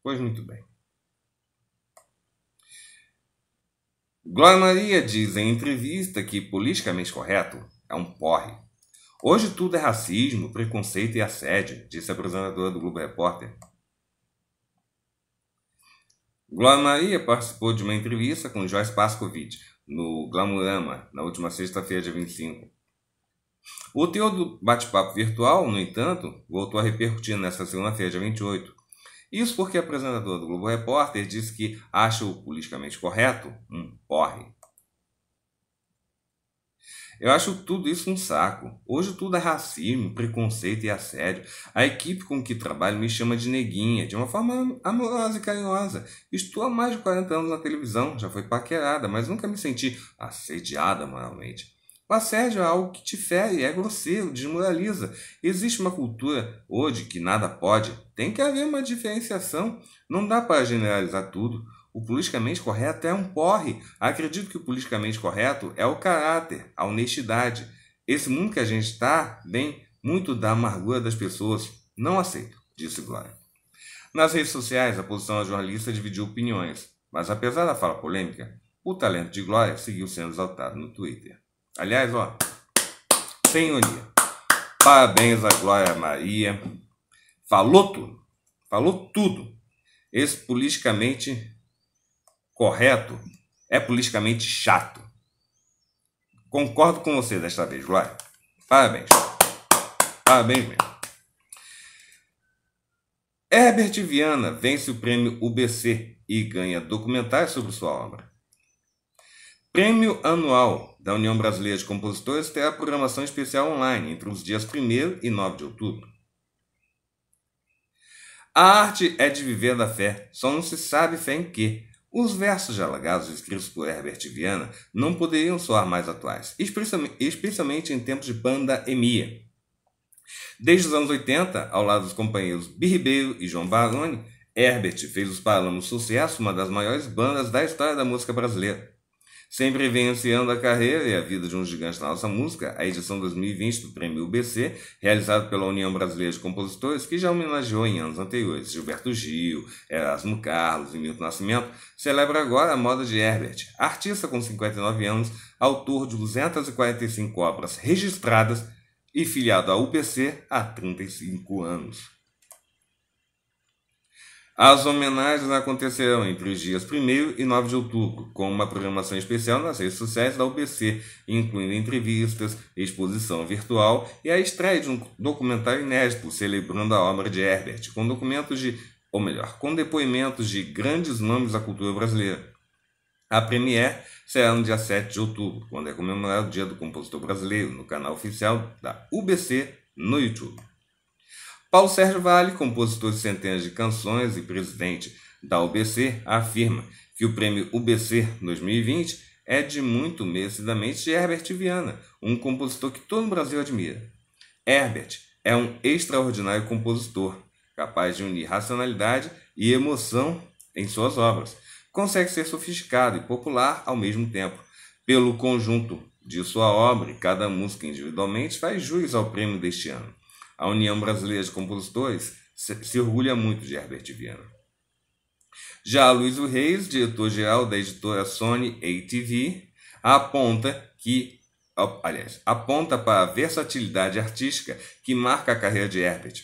Pois muito bem. Glória Maria diz em entrevista que politicamente correto é um porre. Hoje tudo é racismo, preconceito e assédio, disse a apresentadora do Globo Repórter. Glória Maria participou de uma entrevista com Joyce Pascovitch no Glamurama, na última sexta-feira, dia 25. O teor do bate-papo virtual, no entanto, voltou a repercutir nesta segunda-feira, dia 28, isso porque a apresentadora do Globo Repórter disse que acha o politicamente correto um porre. Eu acho tudo isso um saco. Hoje tudo é racismo, preconceito e assédio. A equipe com que trabalho me chama de neguinha, de uma forma amorosa e carinhosa. Estou há mais de 40 anos na televisão, já fui paquerada, mas nunca me senti assediada moralmente. Assédio é algo que te fere, é grosseiro, desmoraliza. Existe uma cultura hoje que nada pode. Tem que haver uma diferenciação. Não dá para generalizar tudo. O politicamente correto é um porre. Acredito que o politicamente correto é o caráter, a honestidade. Esse mundo que a gente está, bem, muito da amargura das pessoas. Não aceito, disse Glória. Nas redes sociais, a posição da jornalista dividiu opiniões, mas apesar da fala polêmica, o talento de Glória seguiu sendo exaltado no Twitter. Aliás, ó, senhoria, Parabéns à Glória Maria. Falou tudo. Falou tudo. Esse politicamente correto é politicamente chato. Concordo com você desta vez, Glória. Parabéns. Parabéns mesmo. Herbert Viana vence o prêmio UBC e ganha documentário sobre sua obra. Prêmio anual da União Brasileira de Compositores terá programação especial online entre os dias 1 e 9 de outubro. A arte é de viver da fé, só não se sabe fé em quê. Os versos Alagados escritos por Herbert Viana não poderiam soar mais atuais, especialmente em tempos de pandemia. Desde os anos 80, ao lado dos companheiros Birribeiro e João Barone, Herbert fez os Paralamas Sucesso uma das maiores bandas da história da música brasileira. Sempre vivenciando a carreira e a vida de um gigante na nossa música, a edição 2020 do Prêmio UBC, realizado pela União Brasileira de Compositores, que já homenageou em anos anteriores Gilberto Gil, Erasmo Carlos e Milton Nascimento, celebra agora a moda de Herbert, artista com 59 anos, autor de 245 obras registradas e filiado à UPC há 35 anos. As homenagens acontecerão entre os dias 1 e 9 de outubro, com uma programação especial nas redes sociais da UBC, incluindo entrevistas, exposição virtual e a estreia de um documentário inédito celebrando a obra de Herbert, com documentos de, ou melhor, com depoimentos de grandes nomes da cultura brasileira. A premiere será no dia 7 de outubro, quando é comemorado o Dia do Compositor Brasileiro, no canal oficial da UBC no YouTube. Paulo Sérgio Vale, compositor de centenas de canções e presidente da UBC, afirma que o prêmio UBC 2020 é de muito merecidamente de Herbert Viana, um compositor que todo o Brasil admira. Herbert é um extraordinário compositor, capaz de unir racionalidade e emoção em suas obras. Consegue ser sofisticado e popular ao mesmo tempo. Pelo conjunto de sua obra, cada música individualmente faz jus ao prêmio deste ano. A União Brasileira de Compositores se orgulha muito de Herbert Viana. Já Luiz Reis, diretor-geral da editora Sony ATV, aponta que aliás, aponta para a versatilidade artística que marca a carreira de Herbert.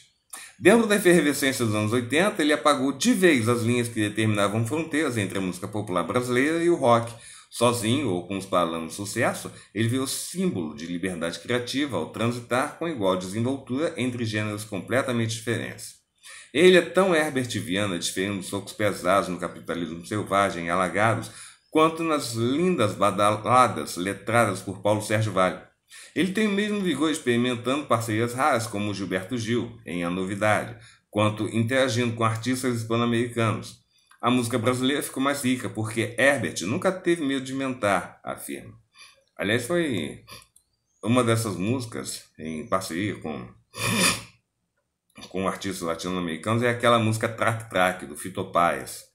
Dentro da efervescência dos anos 80, ele apagou de vez as linhas que determinavam fronteiras entre a música popular brasileira e o rock, Sozinho ou com os balanços de sucesso, ele veio o símbolo de liberdade criativa ao transitar com igual desenvoltura entre gêneros completamente diferentes. Ele é tão Viana, desferindo socos pesados no capitalismo selvagem e alagados, quanto nas lindas badaladas letradas por Paulo Sérgio Vale. Ele tem o mesmo vigor experimentando parcerias raras como Gilberto Gil, em A Novidade, quanto interagindo com artistas hispano-americanos. A música brasileira ficou mais rica, porque Herbert nunca teve medo de mentar, afirma. Aliás, foi uma dessas músicas, em parceria com, com artistas latino-americanos, é aquela música Track Track, do Fito Paz.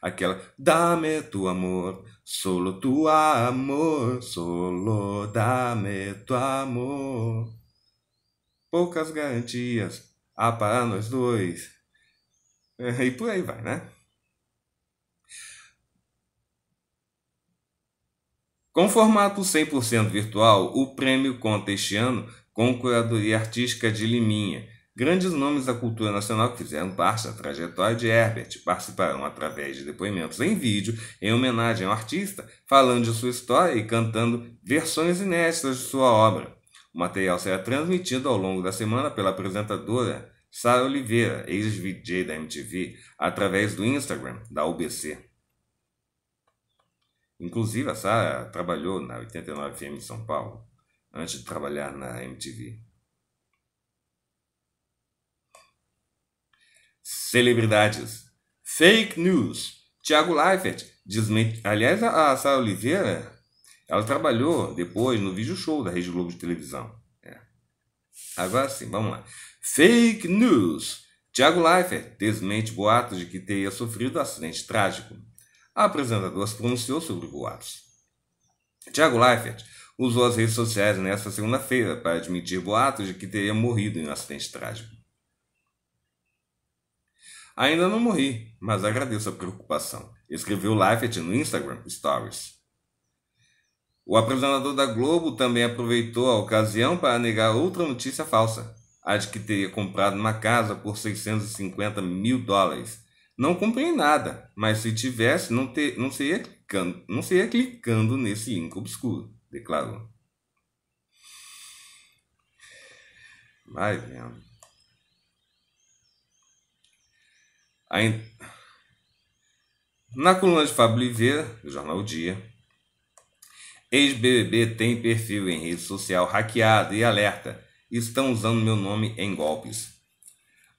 Aquela, dame tu amor, solo tu amor, solo dame tu amor. Poucas garantias há para nós dois. E por aí vai, né? Com formato 100% virtual, o prêmio conta este ano com curadoria artística de Liminha. Grandes nomes da cultura nacional que fizeram parte da trajetória de Herbert participarão através de depoimentos em vídeo em homenagem ao artista, falando de sua história e cantando versões inéditas de sua obra. O material será transmitido ao longo da semana pela apresentadora Sara Oliveira, ex-VJ da MTV, através do Instagram da UBC. Inclusive, a Sara trabalhou na 89 FM de São Paulo, antes de trabalhar na MTV. Celebridades. Fake news. Tiago Leifert desmente. Aliás, a Sara Oliveira, ela trabalhou depois no vídeo show da Rede Globo de televisão. É. Agora sim, vamos lá. Fake news. Tiago Leifert desmente boatos de que teria sofrido um acidente trágico. A apresentadora se pronunciou sobre boatos. Tiago Leifert usou as redes sociais nesta segunda-feira para admitir boatos de que teria morrido em um acidente trágico. Ainda não morri, mas agradeço a preocupação, escreveu Leifert no Instagram Stories. O apresentador da Globo também aproveitou a ocasião para negar outra notícia falsa, a de que teria comprado uma casa por 650 mil dólares não comprei nada, mas se tivesse, não, ter, não, seria, clicando, não seria clicando nesse link obscuro, declarou. Vai vendo. Aí, na coluna de Fábio Oliveira, do jornal o Dia, ex-BBB tem perfil em rede social hackeado e alerta: estão usando meu nome em golpes.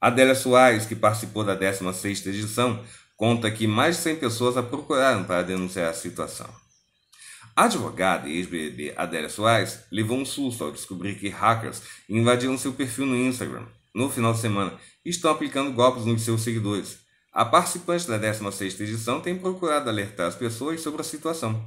Adélia Soares, que participou da 16ª edição, conta que mais de 100 pessoas a procuraram para denunciar a situação. A advogada e ex-BBB Adélia Soares levou um susto ao descobrir que hackers invadiram seu perfil no Instagram no final de semana e estão aplicando golpes nos seus seguidores. A participante da 16ª edição tem procurado alertar as pessoas sobre a situação.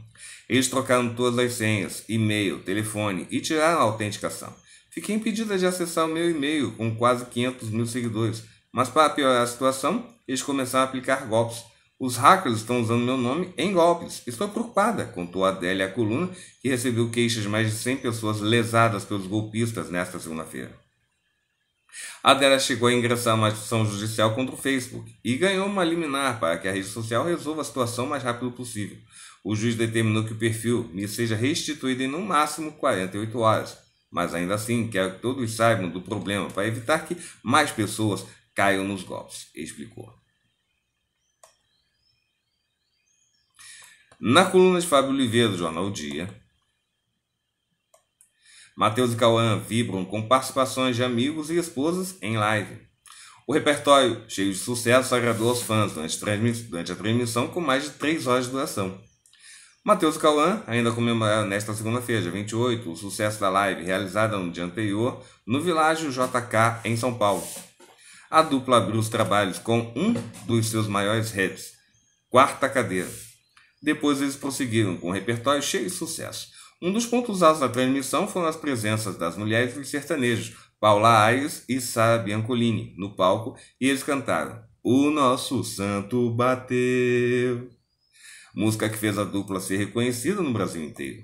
Eles trocaram todas as senhas, e-mail, telefone e tiraram a autenticação. Fiquei impedida de acessar o meu e-mail com quase 500 mil seguidores. Mas para piorar a situação, eles começaram a aplicar golpes. Os hackers estão usando meu nome em golpes. Estou preocupada, contou Adélia à coluna, que recebeu queixas de mais de 100 pessoas lesadas pelos golpistas nesta segunda-feira. Adélia chegou a ingressar uma ação judicial contra o Facebook e ganhou uma liminar para que a rede social resolva a situação o mais rápido possível. O juiz determinou que o perfil me seja restituído em no máximo 48 horas. Mas ainda assim, quero que todos saibam do problema para evitar que mais pessoas caiam nos golpes, explicou. Na coluna de Fábio Oliveira, do jornal o Dia, Matheus e Cauã vibram com participações de amigos e esposas em live. O repertório, cheio de sucesso, agradou aos fãs durante, a transmissão com mais de 3 horas de duração. Matheus Cauã ainda comemora nesta segunda-feira, dia 28, o sucesso da live realizada no dia anterior no Világio JK, em São Paulo. A dupla abriu os trabalhos com um dos seus maiores hits, Quarta Cadeira. Depois eles prosseguiram com um repertório cheio de sucesso. Um dos pontos usados na transmissão foram as presenças das mulheres dos sertanejos, Paula Aires e Sara Biancolini, no palco, e eles cantaram O Nosso Santo Bateu música que fez a dupla ser reconhecida no Brasil inteiro.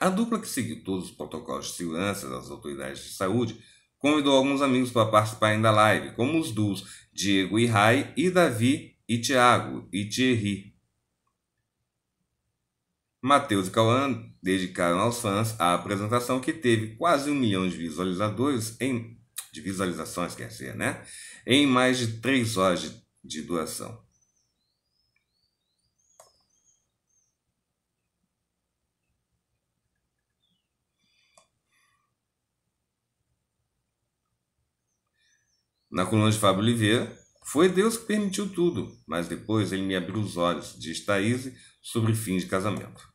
A dupla, que seguiu todos os protocolos de segurança das autoridades de saúde, convidou alguns amigos para ainda da live, como os duos Diego e Rai e Davi e Tiago e Thierry. Matheus e Cauã dedicaram aos fãs a apresentação que teve quase um milhão de visualizadores em de visualizações, quer dizer, né? Em mais de três horas de, de duração. Na coluna de Fábio Oliveira, foi Deus que permitiu tudo, mas depois ele me abriu os olhos, diz Thaís, sobre fim de casamento.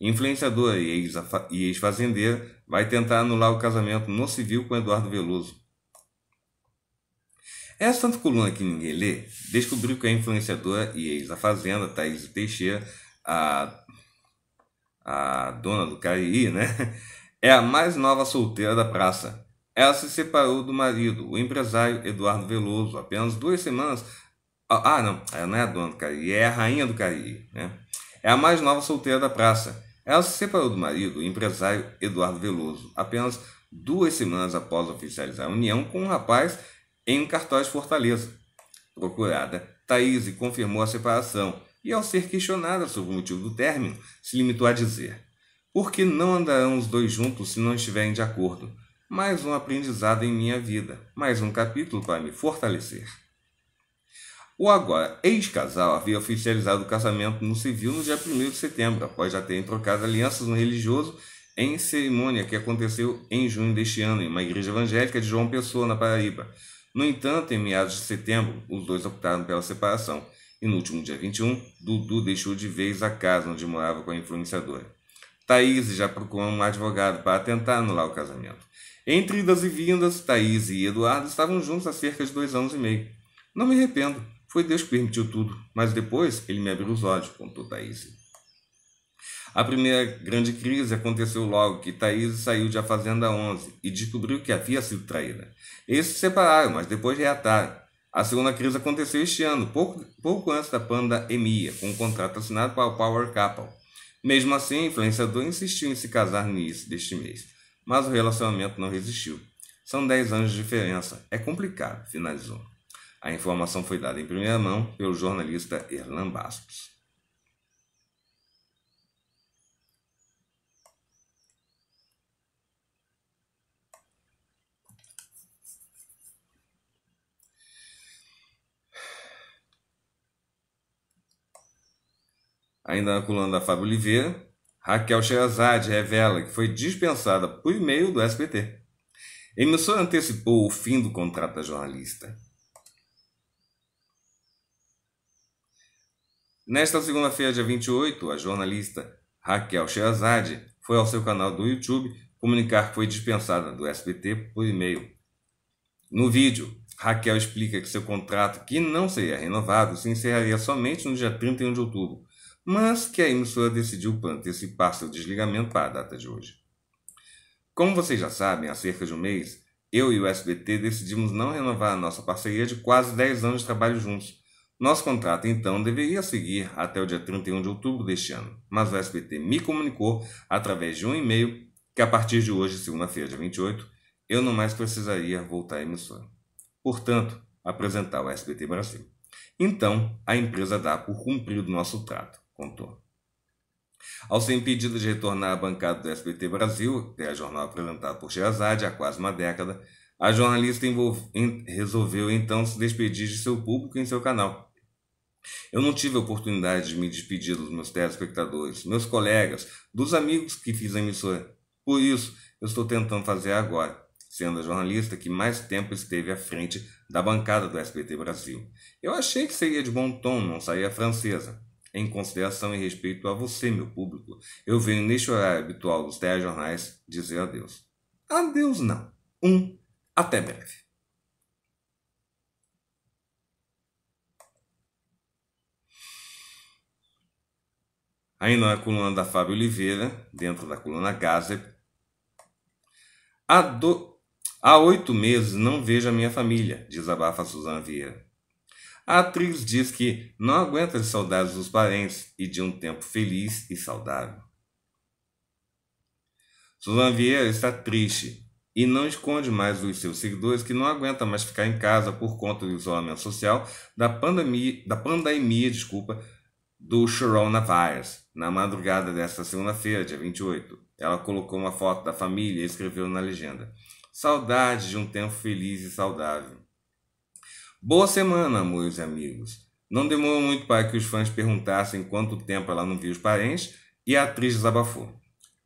Influenciadora e ex-fazendeira vai tentar anular o casamento no civil com Eduardo Veloso. Essa tanto coluna que ninguém lê descobriu que a influenciadora e ex-fazenda Thaís Teixeira, a, a dona do Cariri, né? é a mais nova solteira da praça. Ela se separou do marido, o empresário Eduardo Veloso, apenas duas semanas. Ah, ah não, ela não é a dona do Cariri, é a rainha do Cariri. Né? É a mais nova solteira da praça. Ela se separou do marido, o empresário Eduardo Veloso, apenas duas semanas após oficializar a união com um rapaz em um cartório de Fortaleza. Procurada, Thaís confirmou a separação e, ao ser questionada sobre o motivo do término, se limitou a dizer: Por que não andarão os dois juntos se não estiverem de acordo? mais um aprendizado em minha vida, mais um capítulo para me fortalecer. O agora ex-casal havia oficializado o casamento no civil no dia 1 de setembro, após já terem trocado alianças no religioso em cerimônia que aconteceu em junho deste ano em uma igreja evangélica de João Pessoa, na Paraíba. No entanto, em meados de setembro, os dois optaram pela separação e no último dia 21, Dudu deixou de vez a casa onde morava com a influenciadora. Thaís já procurou um advogado para tentar anular o casamento. Entre idas e vindas, Thaís e Eduardo estavam juntos há cerca de dois anos e meio. Não me arrependo, foi Deus que permitiu tudo, mas depois ele me abriu os olhos, contou Thaís. A primeira grande crise aconteceu logo que Thaís saiu de A Fazenda 11 e descobriu que havia sido traída. Eles se separaram, mas depois reataram. A segunda crise aconteceu este ano, pouco, pouco antes da pandemia, com um contrato assinado para o Power Couple. Mesmo assim, o influenciador insistiu em se casar no início deste mês mas o relacionamento não resistiu. São 10 anos de diferença. É complicado, finalizou. A informação foi dada em primeira mão pelo jornalista Erlan Bastos. Ainda na coluna da Fábio Oliveira, Raquel Sherazade revela que foi dispensada por e-mail do SBT. A emissora antecipou o fim do contrato da jornalista. Nesta segunda-feira, dia 28, a jornalista Raquel Sherazade foi ao seu canal do YouTube comunicar que foi dispensada do SBT por e-mail. No vídeo, Raquel explica que seu contrato, que não seria renovado, se encerraria somente no dia 31 de outubro, mas que a emissora decidiu antecipar seu desligamento à data de hoje. Como vocês já sabem, há cerca de um mês, eu e o SBT decidimos não renovar a nossa parceria de quase 10 anos de trabalho juntos. Nosso contrato, então, deveria seguir até o dia 31 de outubro deste ano, mas o SBT me comunicou, através de um e-mail, que a partir de hoje, segunda-feira, dia 28, eu não mais precisaria voltar à emissora. Portanto, apresentar o SBT Brasil. Então, a empresa dá por cumprido nosso trato contou. Ao ser impedido de retornar à bancada do SBT Brasil, telejornal é apresentado por Sherazade há quase uma década, a jornalista resolveu então se despedir de seu público em seu canal. Eu não tive a oportunidade de me despedir dos meus telespectadores, meus colegas, dos amigos que fiz a emissora. Por isso, eu estou tentando fazer agora, sendo a jornalista que mais tempo esteve à frente da bancada do SBT Brasil. Eu achei que seria de bom tom não sair a francesa, em consideração e respeito a você, meu público. Eu venho neste horário habitual dos telejornais dizer adeus. Adeus não. Um, até breve. Ainda na coluna da Fábio Oliveira, dentro da coluna Gazep. Há, do... Há oito meses não vejo a minha família, desabafa Suzana Vieira. A atriz diz que não aguenta as saudades dos parentes e de um tempo feliz e saudável. Suzan Vieira está triste e não esconde mais dos seus seguidores que não aguenta mais ficar em casa por conta do isolamento social da pandemia, da pandemia desculpa, do coronavirus. Na madrugada desta segunda-feira, dia 28, ela colocou uma foto da família e escreveu na legenda: Saudades de um tempo feliz e saudável. Boa semana, meus amigos. Não demorou muito para que os fãs perguntassem quanto tempo ela não via os parentes e a atriz desabafou.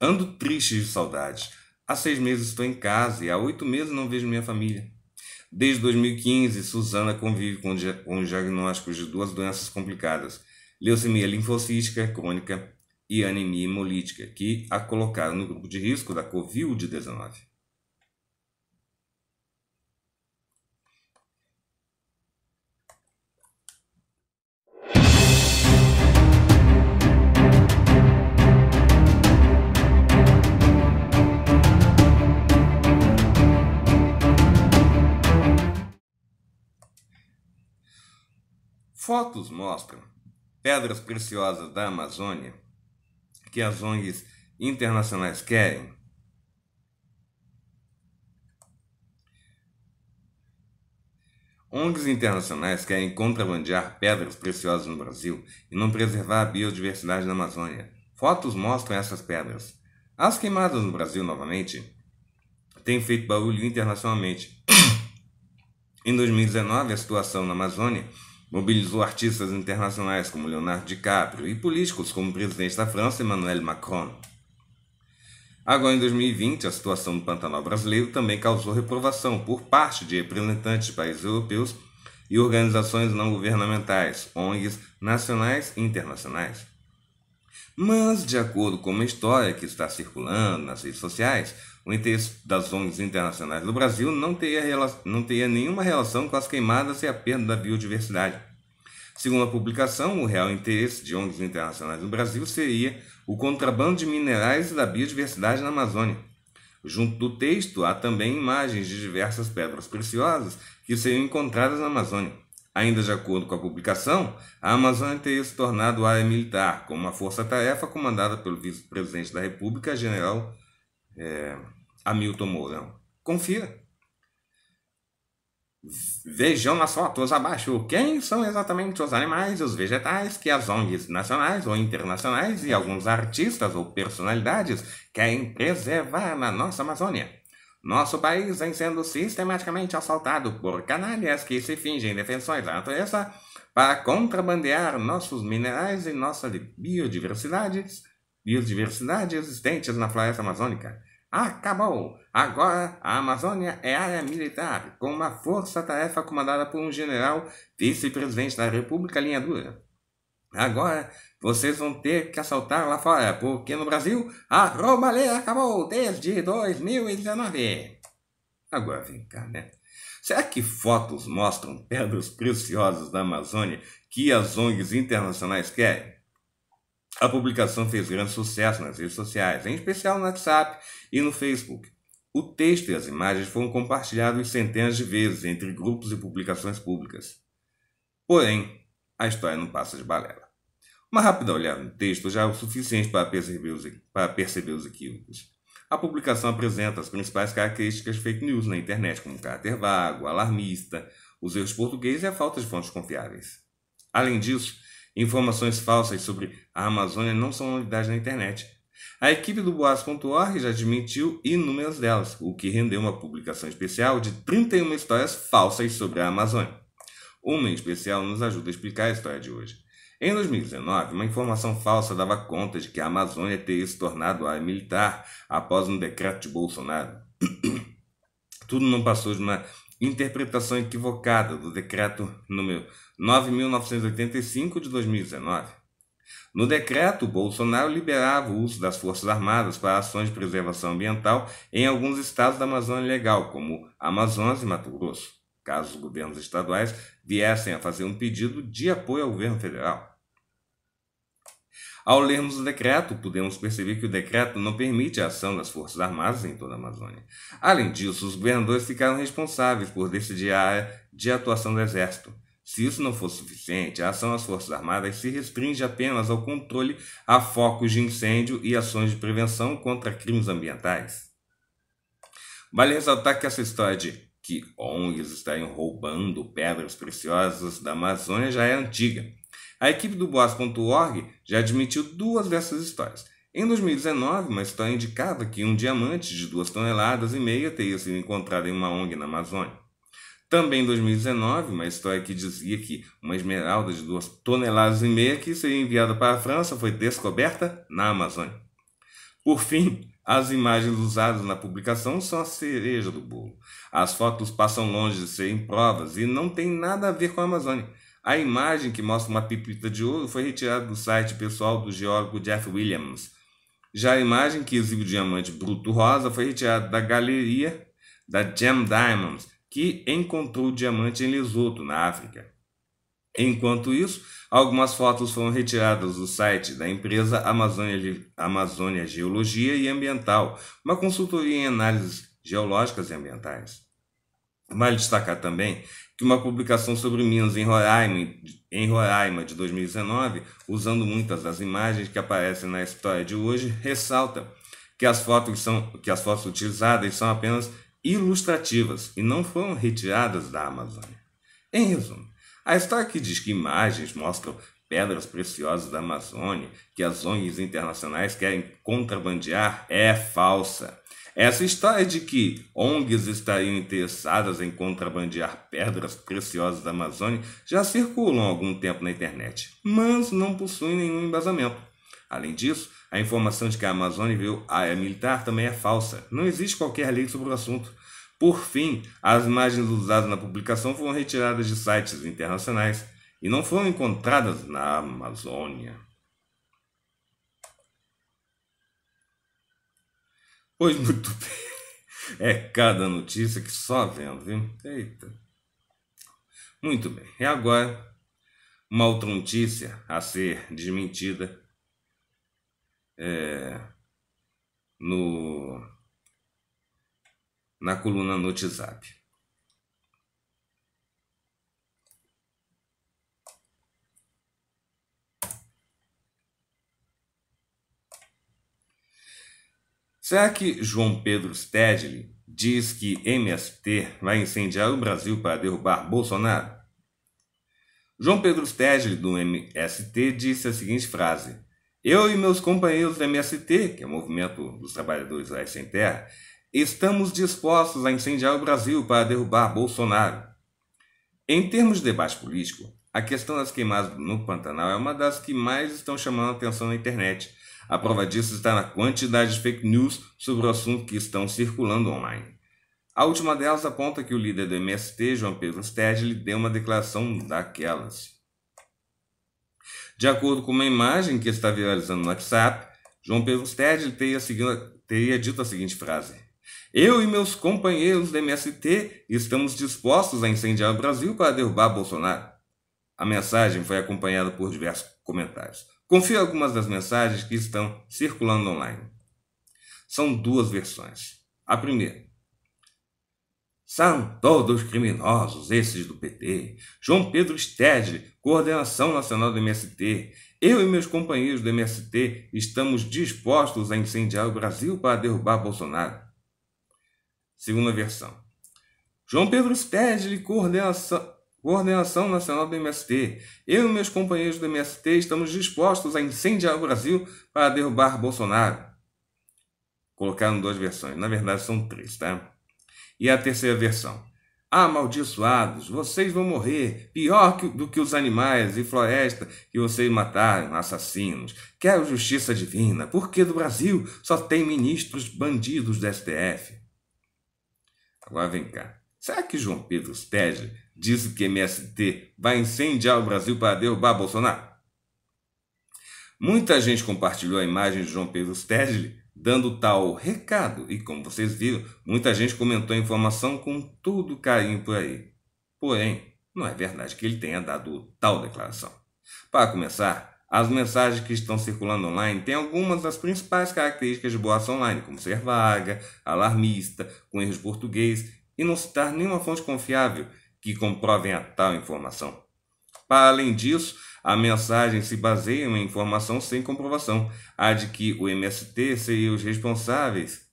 Ando triste de saudades. Há seis meses estou em casa e há oito meses não vejo minha família. Desde 2015, Suzana convive com, com os diagnósticos de duas doenças complicadas, leucemia linfocítica crônica e anemia hemolítica, que a colocaram no grupo de risco da Covid-19. Fotos mostram pedras preciosas da Amazônia que as ONGs internacionais querem. ONGs internacionais querem contrabandear pedras preciosas no Brasil e não preservar a biodiversidade na Amazônia. Fotos mostram essas pedras. As queimadas no Brasil, novamente, têm feito barulho internacionalmente. em 2019, a situação na Amazônia Mobilizou artistas internacionais como Leonardo DiCaprio e políticos como o presidente da França Emmanuel Macron. Agora, em 2020, a situação do Pantanal brasileiro também causou reprovação por parte de representantes de países europeus e organizações não governamentais, ONGs nacionais e internacionais. Mas, de acordo com uma história que está circulando nas redes sociais, o interesse das ONGs internacionais do Brasil não teria, não teria nenhuma relação com as queimadas e a perda da biodiversidade. Segundo a publicação, o real interesse de ONGs internacionais no Brasil seria o contrabando de minerais e da biodiversidade na Amazônia. Junto do texto, há também imagens de diversas pedras preciosas que seriam encontradas na Amazônia. Ainda de acordo com a publicação, a Amazônia teria se tornado área militar, com uma força-tarefa comandada pelo vice-presidente da República, general é, Hamilton Mourão. Confira. Vejam as fotos abaixo. Quem são exatamente os animais e os vegetais que as ONGs nacionais ou internacionais e alguns artistas ou personalidades querem preservar na nossa Amazônia? Nosso país vem sendo sistematicamente assaltado por canalhas que se fingem defensores da natureza para contrabandear nossos minerais e nossa biodiversidade, biodiversidade existentes na floresta amazônica. Acabou! Agora a Amazônia é área militar, com uma força-tarefa comandada por um general vice-presidente da República Linha Dura. Agora vocês vão ter que assaltar lá fora, porque no Brasil a roubalheira acabou desde 2019. Agora vem cá, né? Será que fotos mostram pedras preciosas da Amazônia que as ONGs internacionais querem? A publicação fez grande sucesso nas redes sociais, em especial no WhatsApp e no Facebook. O texto e as imagens foram compartilhados centenas de vezes entre grupos e publicações públicas. Porém, a história não passa de balela. Uma rápida olhada no texto já é o suficiente para perceber os, para perceber os equívocos. A publicação apresenta as principais características de fake news na internet, como caráter vago, alarmista, os erros portugueses e a falta de fontes confiáveis. Além disso, informações falsas sobre a Amazônia não são novidade na internet. A equipe do Boas.org já admitiu inúmeras delas, o que rendeu uma publicação especial de 31 histórias falsas sobre a Amazônia. Uma em especial nos ajuda a explicar a história de hoje. Em 2019, uma informação falsa dava conta de que a Amazônia teria se tornado área militar após um decreto de Bolsonaro. Tudo não passou de uma interpretação equivocada do decreto número 9985 de 2019. No decreto, Bolsonaro liberava o uso das Forças Armadas para ações de preservação ambiental em alguns estados da Amazônia Legal, como Amazonas e Mato Grosso, caso os governos estaduais viessem a fazer um pedido de apoio ao governo federal. Ao lermos o decreto, podemos perceber que o decreto não permite a ação das Forças Armadas em toda a Amazônia. Além disso, os governadores ficaram responsáveis por decidir a área de atuação do Exército, se isso não for suficiente, a ação das Forças Armadas se restringe apenas ao controle a focos de incêndio e ações de prevenção contra crimes ambientais. Vale ressaltar que essa história de que ONGs estariam roubando pedras preciosas da Amazônia já é antiga. A equipe do Boas.org já admitiu duas dessas histórias. Em 2019, uma história indicava que um diamante de duas toneladas e meia teria sido encontrado em uma ONG na Amazônia. Também em 2019, uma história que dizia que uma esmeralda de duas toneladas e meia que seria enviada para a França foi descoberta na Amazônia. Por fim, as imagens usadas na publicação são a cereja do bolo. As fotos passam longe de serem provas e não têm nada a ver com a Amazônia. A imagem que mostra uma pepita de ouro foi retirada do site pessoal do geólogo Jeff Williams. Já a imagem que exibe o diamante bruto rosa foi retirada da galeria da Gem Diamonds, que encontrou o diamante em Lesoto, na África. Enquanto isso, algumas fotos foram retiradas do site da empresa Amazônia, Amazônia Geologia e Ambiental, uma consultoria em análises geológicas e ambientais. Vale destacar também que uma publicação sobre Minas em Roraima, em Roraima de 2019, usando muitas das imagens que aparecem na história de hoje, ressalta que as fotos, são, que as fotos utilizadas são apenas ilustrativas e não foram retiradas da Amazônia. Em resumo, a história que diz que imagens mostram pedras preciosas da Amazônia que as ONGs internacionais querem contrabandear é falsa. Essa história de que ONGs estariam interessadas em contrabandear pedras preciosas da Amazônia já circulam há algum tempo na internet, mas não possuem nenhum embasamento. Além disso, a informação de que a Amazônia virou área militar também é falsa. Não existe qualquer lei sobre o assunto. Por fim, as imagens usadas na publicação foram retiradas de sites internacionais e não foram encontradas na Amazônia. Pois muito bem. É cada notícia que só vendo, viu? Eita. Muito bem. E agora, uma outra notícia a ser desmentida é, no, na coluna no WhatsApp. Será que João Pedro Stedley diz que MST vai incendiar o Brasil para derrubar Bolsonaro? João Pedro Stedley, do MST, disse a seguinte frase: eu e meus companheiros do MST, que é o Movimento dos Trabalhadores Rurais Sem Terra, estamos dispostos a incendiar o Brasil para derrubar Bolsonaro. Em termos de debate político, a questão das queimadas no Pantanal é uma das que mais estão chamando a atenção na internet. A prova disso está na quantidade de fake news sobre o assunto que estão circulando online. A última delas aponta que o líder do MST, João Pedro Sterling, deu uma declaração daquelas. De acordo com uma imagem que está viralizando no WhatsApp, João Pedro Stedley teria, teria dito a seguinte frase: eu e meus companheiros do MST estamos dispostos a incendiar o Brasil para derrubar Bolsonaro. A mensagem foi acompanhada por diversos comentários. Confio algumas das mensagens que estão circulando online. São duas versões. A primeira, são todos criminosos, esses do PT. João Pedro Stedley, coordenação nacional do MST. Eu e meus companheiros do MST estamos dispostos a incendiar o Brasil para derrubar Bolsonaro. Segunda versão. João Pedro Stedley, coordenação, coordenação nacional do MST. Eu e meus companheiros do MST estamos dispostos a incendiar o Brasil para derrubar Bolsonaro. Colocaram duas versões, na verdade são três, tá? E a terceira versão: Amaldiçoados, vocês vão morrer, pior que, do que os animais e floresta que vocês mataram, assassinos. Quero justiça divina, porque do Brasil só tem ministros bandidos do STF. Agora vem cá. Será que João Pedro Stege disse que MST vai incendiar o Brasil para derrubar Bolsonaro? Muita gente compartilhou a imagem de João Pedro Stedley dando tal recado. E como vocês viram, muita gente comentou a informação com todo carinho por aí. Porém, não é verdade que ele tenha dado tal declaração. Para começar, as mensagens que estão circulando online têm algumas das principais características de boatos online, como ser vaga, alarmista, com erros de português e não citar nenhuma fonte confiável que comprovem a tal informação. Para além disso, a mensagem se baseia em uma informação sem comprovação, a de que o MST seria os responsáveis,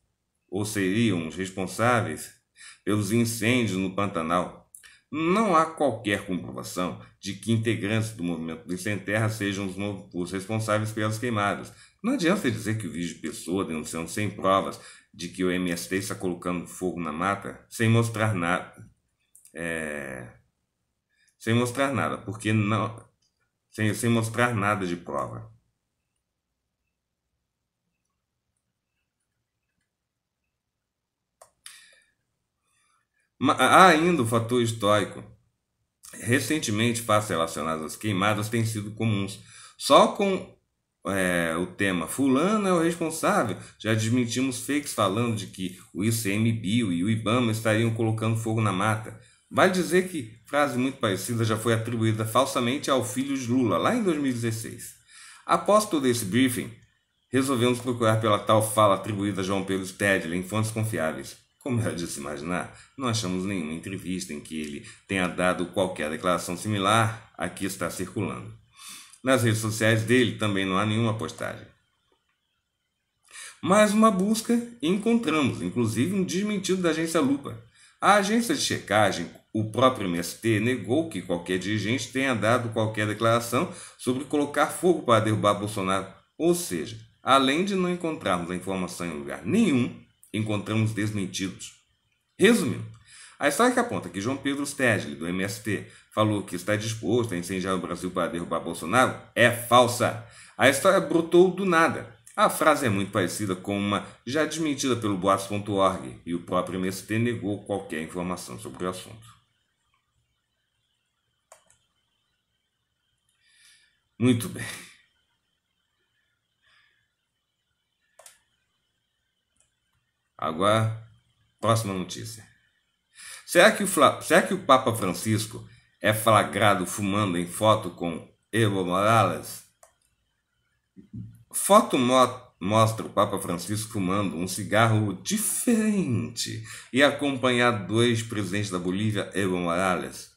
ou seriam os responsáveis, pelos incêndios no Pantanal. Não há qualquer comprovação de que integrantes do movimento do Sem Terra sejam os, os responsáveis pelas queimadas. Não adianta dizer que o vídeo de pessoa denunciando sem provas de que o MST está colocando fogo na mata sem mostrar nada. É... Sem mostrar nada, porque não, sem, sem mostrar nada de prova. Há ainda o fator histórico. Recentemente, fatos relacionados às queimadas têm sido comuns. Só com é, o tema Fulano é o responsável, já admitimos fakes falando de que o ICMBio e o Ibama estariam colocando fogo na mata. Vale dizer que frase muito parecida já foi atribuída falsamente ao filho de Lula, lá em 2016. Após todo esse briefing, resolvemos procurar pela tal fala atribuída a João Pedro Stedley em fontes confiáveis. Como era de se imaginar, não achamos nenhuma entrevista em que ele tenha dado qualquer declaração similar à que está circulando. Nas redes sociais dele também não há nenhuma postagem. Mais uma busca e encontramos, inclusive, um desmentido da agência Lupa. A agência de checagem o próprio MST negou que qualquer dirigente tenha dado qualquer declaração sobre colocar fogo para derrubar Bolsonaro. Ou seja, além de não encontrarmos a informação em lugar nenhum, encontramos desmentidos. Resumindo, a história que aponta que João Pedro Stegli, do MST, falou que está disposto a incendiar o Brasil para derrubar Bolsonaro é falsa. A história brotou do nada. A frase é muito parecida com uma já desmentida pelo boas.org e o próprio MST negou qualquer informação sobre o assunto. Muito bem. Agora, próxima notícia. Será que, o Fla... Será que o Papa Francisco é flagrado fumando em foto com Evo Morales? Foto mo... mostra o Papa Francisco fumando um cigarro diferente e acompanhado dois presidentes da Bolívia, Evo Morales,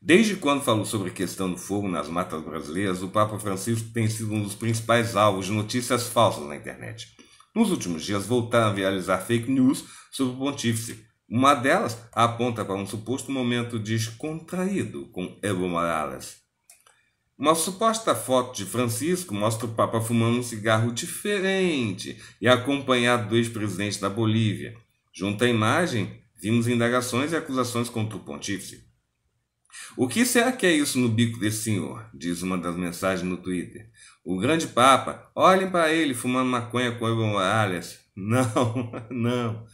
Desde quando falou sobre a questão do fogo nas matas brasileiras, o Papa Francisco tem sido um dos principais alvos de notícias falsas na internet. Nos últimos dias voltaram a viralizar fake news sobre o pontífice. Uma delas aponta para um suposto momento descontraído com Evo Morales. Uma suposta foto de Francisco mostra o Papa fumando um cigarro diferente e acompanhado do ex-presidente da Bolívia. Junto à imagem, vimos indagações e acusações contra o pontífice. O que será que é isso no bico desse senhor? Diz uma das mensagens no Twitter. O grande papa, olhem para ele fumando maconha com Evo Morales. Não, não.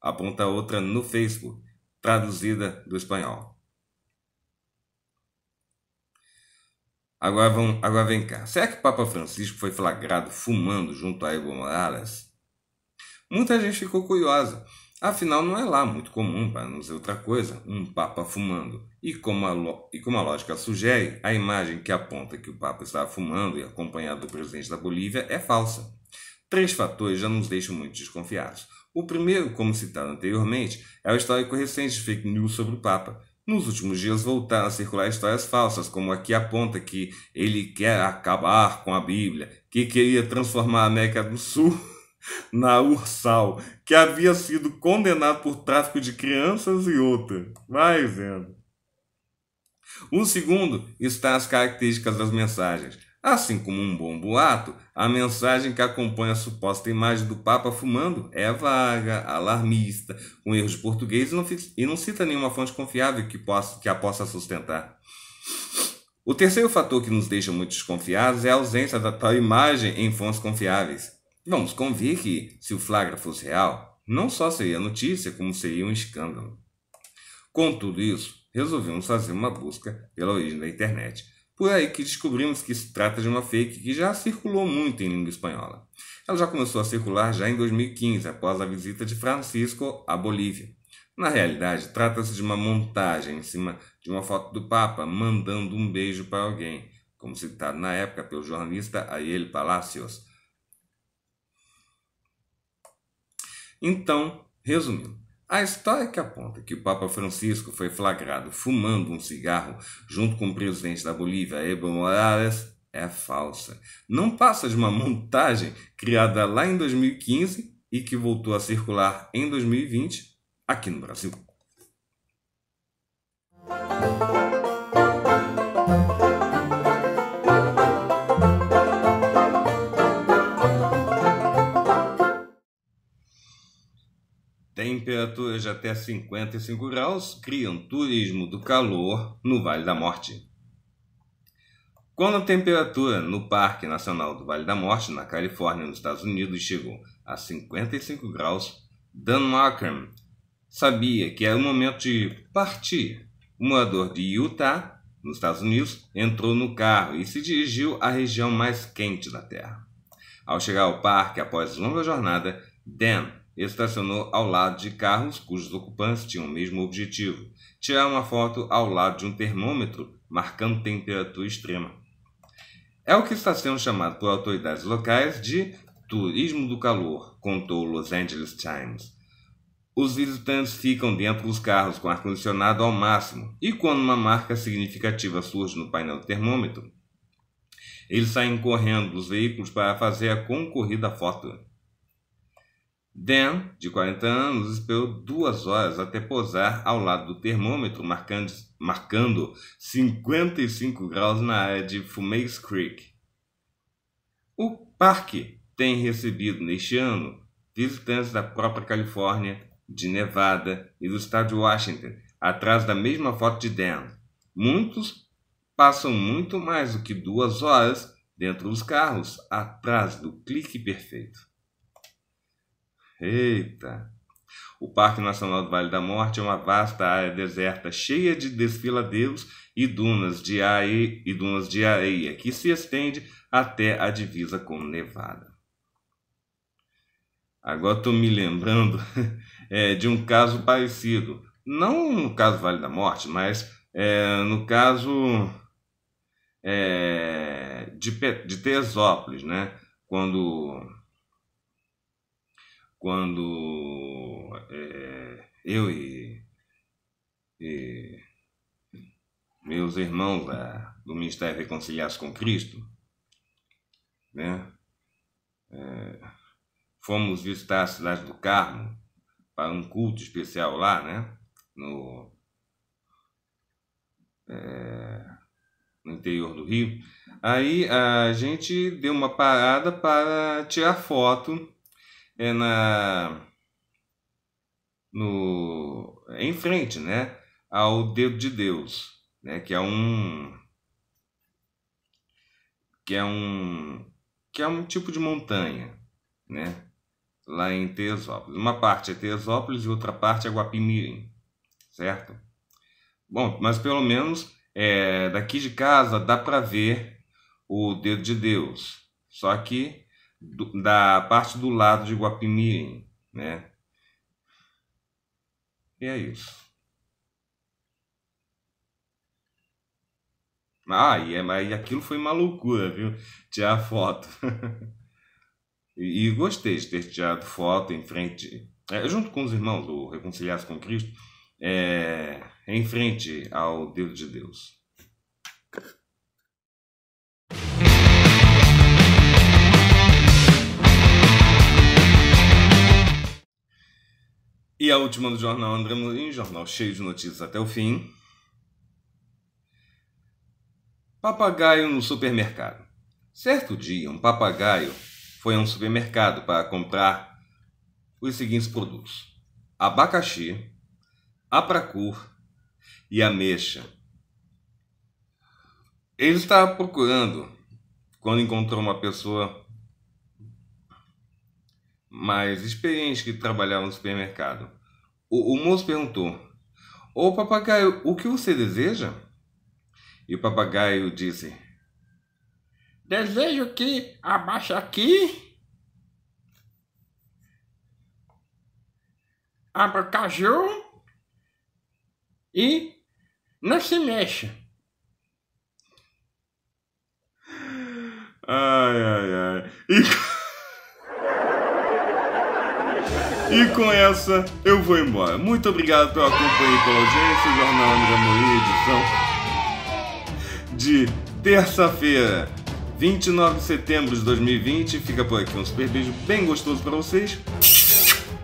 Aponta outra no Facebook, traduzida do espanhol. Agora, vamos, agora vem cá. Será que Papa Francisco foi flagrado fumando junto a Evo Morales? Muita gente ficou curiosa. Afinal, não é lá muito comum, para não dizer outra coisa, um Papa fumando. E como, a e como a lógica sugere, a imagem que aponta que o Papa está fumando e acompanhado do presidente da Bolívia é falsa. Três fatores já nos deixam muito desconfiados. O primeiro, como citado anteriormente, é o histórico recente de fake news sobre o Papa. Nos últimos dias voltaram a circular histórias falsas, como a que aponta que ele quer acabar com a Bíblia, que queria transformar a América do Sul na Ursal, que havia sido condenado por tráfico de crianças e outra. Vai vendo. O segundo está as características das mensagens. Assim como um bom boato, a mensagem que acompanha a suposta imagem do Papa fumando é vaga, alarmista, com erros de português e não cita nenhuma fonte confiável que, possa, que a possa sustentar. O terceiro fator que nos deixa muito desconfiados é a ausência da tal imagem em fontes confiáveis. Vamos convir que, se o flagra fosse real, não só seria notícia, como seria um escândalo. Com tudo isso, resolvemos fazer uma busca pela origem da internet. Por aí que descobrimos que se trata de uma fake que já circulou muito em língua espanhola. Ela já começou a circular já em 2015, após a visita de Francisco à Bolívia. Na realidade, trata-se de uma montagem em cima de uma foto do Papa mandando um beijo para alguém, como citado na época pelo jornalista Ariel Palacios, Então, resumindo, a história que aponta que o Papa Francisco foi flagrado fumando um cigarro junto com o presidente da Bolívia, Evo Morales, é falsa. Não passa de uma montagem criada lá em 2015 e que voltou a circular em 2020 aqui no Brasil. Temperaturas até 55 graus criam turismo do calor no Vale da Morte. Quando a temperatura no Parque Nacional do Vale da Morte, na Califórnia, nos Estados Unidos, chegou a 55 graus, Dan Markham sabia que era o momento de partir. O morador de Utah, nos Estados Unidos, entrou no carro e se dirigiu à região mais quente da Terra. Ao chegar ao parque após longa jornada, Dan estacionou ao lado de carros cujos ocupantes tinham o mesmo objetivo: tirar uma foto ao lado de um termômetro marcando temperatura extrema. É o que está sendo chamado por autoridades locais de turismo do calor, contou o Los Angeles Times. Os visitantes ficam dentro dos carros com ar-condicionado ao máximo, e quando uma marca significativa surge no painel do termômetro, eles saem correndo dos veículos para fazer a concorrida foto. Dan, de 40 anos, esperou duas horas até posar ao lado do termômetro, marcando, marcando 55 graus na área de Fumace Creek. O parque tem recebido neste ano visitantes da própria Califórnia, de Nevada e do estado de Washington, atrás da mesma foto de Dan. Muitos passam muito mais do que duas horas dentro dos carros, atrás do clique perfeito. Eita! O Parque Nacional do Vale da Morte é uma vasta área deserta cheia de desfiladeiros e dunas de areia, e dunas de areia que se estende até a divisa com Nevada. Agora estou me lembrando é, de um caso parecido, não no caso Vale da Morte, mas é, no caso é, de, de Teresópolis, né? quando quando é, eu e, e, meus irmãos da, do Ministério Reconciliados com Cristo, né, é, fomos visitar a cidade do Carmo para um culto especial lá, né, no, é, no interior do Rio. Aí a gente deu uma parada para tirar foto é na no é em frente, né, ao dedo de Deus, né, que é um que é um que é um tipo de montanha, né? Lá em Teresópolis. Uma parte é Teresópolis e outra parte é Guapimirim, certo? Bom, mas pelo menos é, daqui de casa dá para ver o dedo de Deus. Só que do, da parte do lado de Guapimirim, né? E é isso. Ah, e, é, mas aquilo foi uma loucura, viu? Tirar foto. e, e, gostei de ter tirado foto em frente, é, junto com os irmãos do Reconciliados com Cristo, é, em frente ao Deus de Deus. E a última do jornal André Morim, jornal cheio de notícias até o fim. Papagaio no supermercado. Certo dia, um papagaio foi a um supermercado para comprar os seguintes produtos: abacaxi, apracur e ameixa. Ele estava procurando quando encontrou uma pessoa mais experiente que trabalhava no supermercado. O, o moço perguntou: Ô oh, papagaio, o que você deseja? E o papagaio disse: Desejo que abaixe aqui, abra caju e não se mexa. Ai, ai, ai. E... E com essa eu vou embora. Muito obrigado pela companhia e pela audiência. Jornal André Moura edição de terça-feira, 29 de setembro de 2020. Fica por aqui um super beijo bem gostoso para vocês.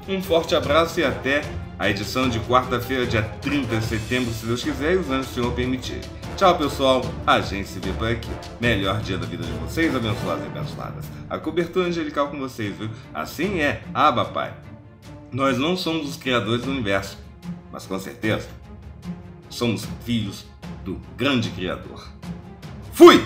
Um forte abraço e até a edição de quarta-feira, dia 30 de setembro, se Deus quiser e os anjos do Senhor permitir. Tchau, pessoal. A gente se vê por aqui. Melhor dia da vida de vocês, abençoados e abençoadas. A cobertura angelical com vocês, viu? Assim é. Aba, Pai. Nós não somos os criadores do universo, mas com certeza somos filhos do grande Criador. Fui!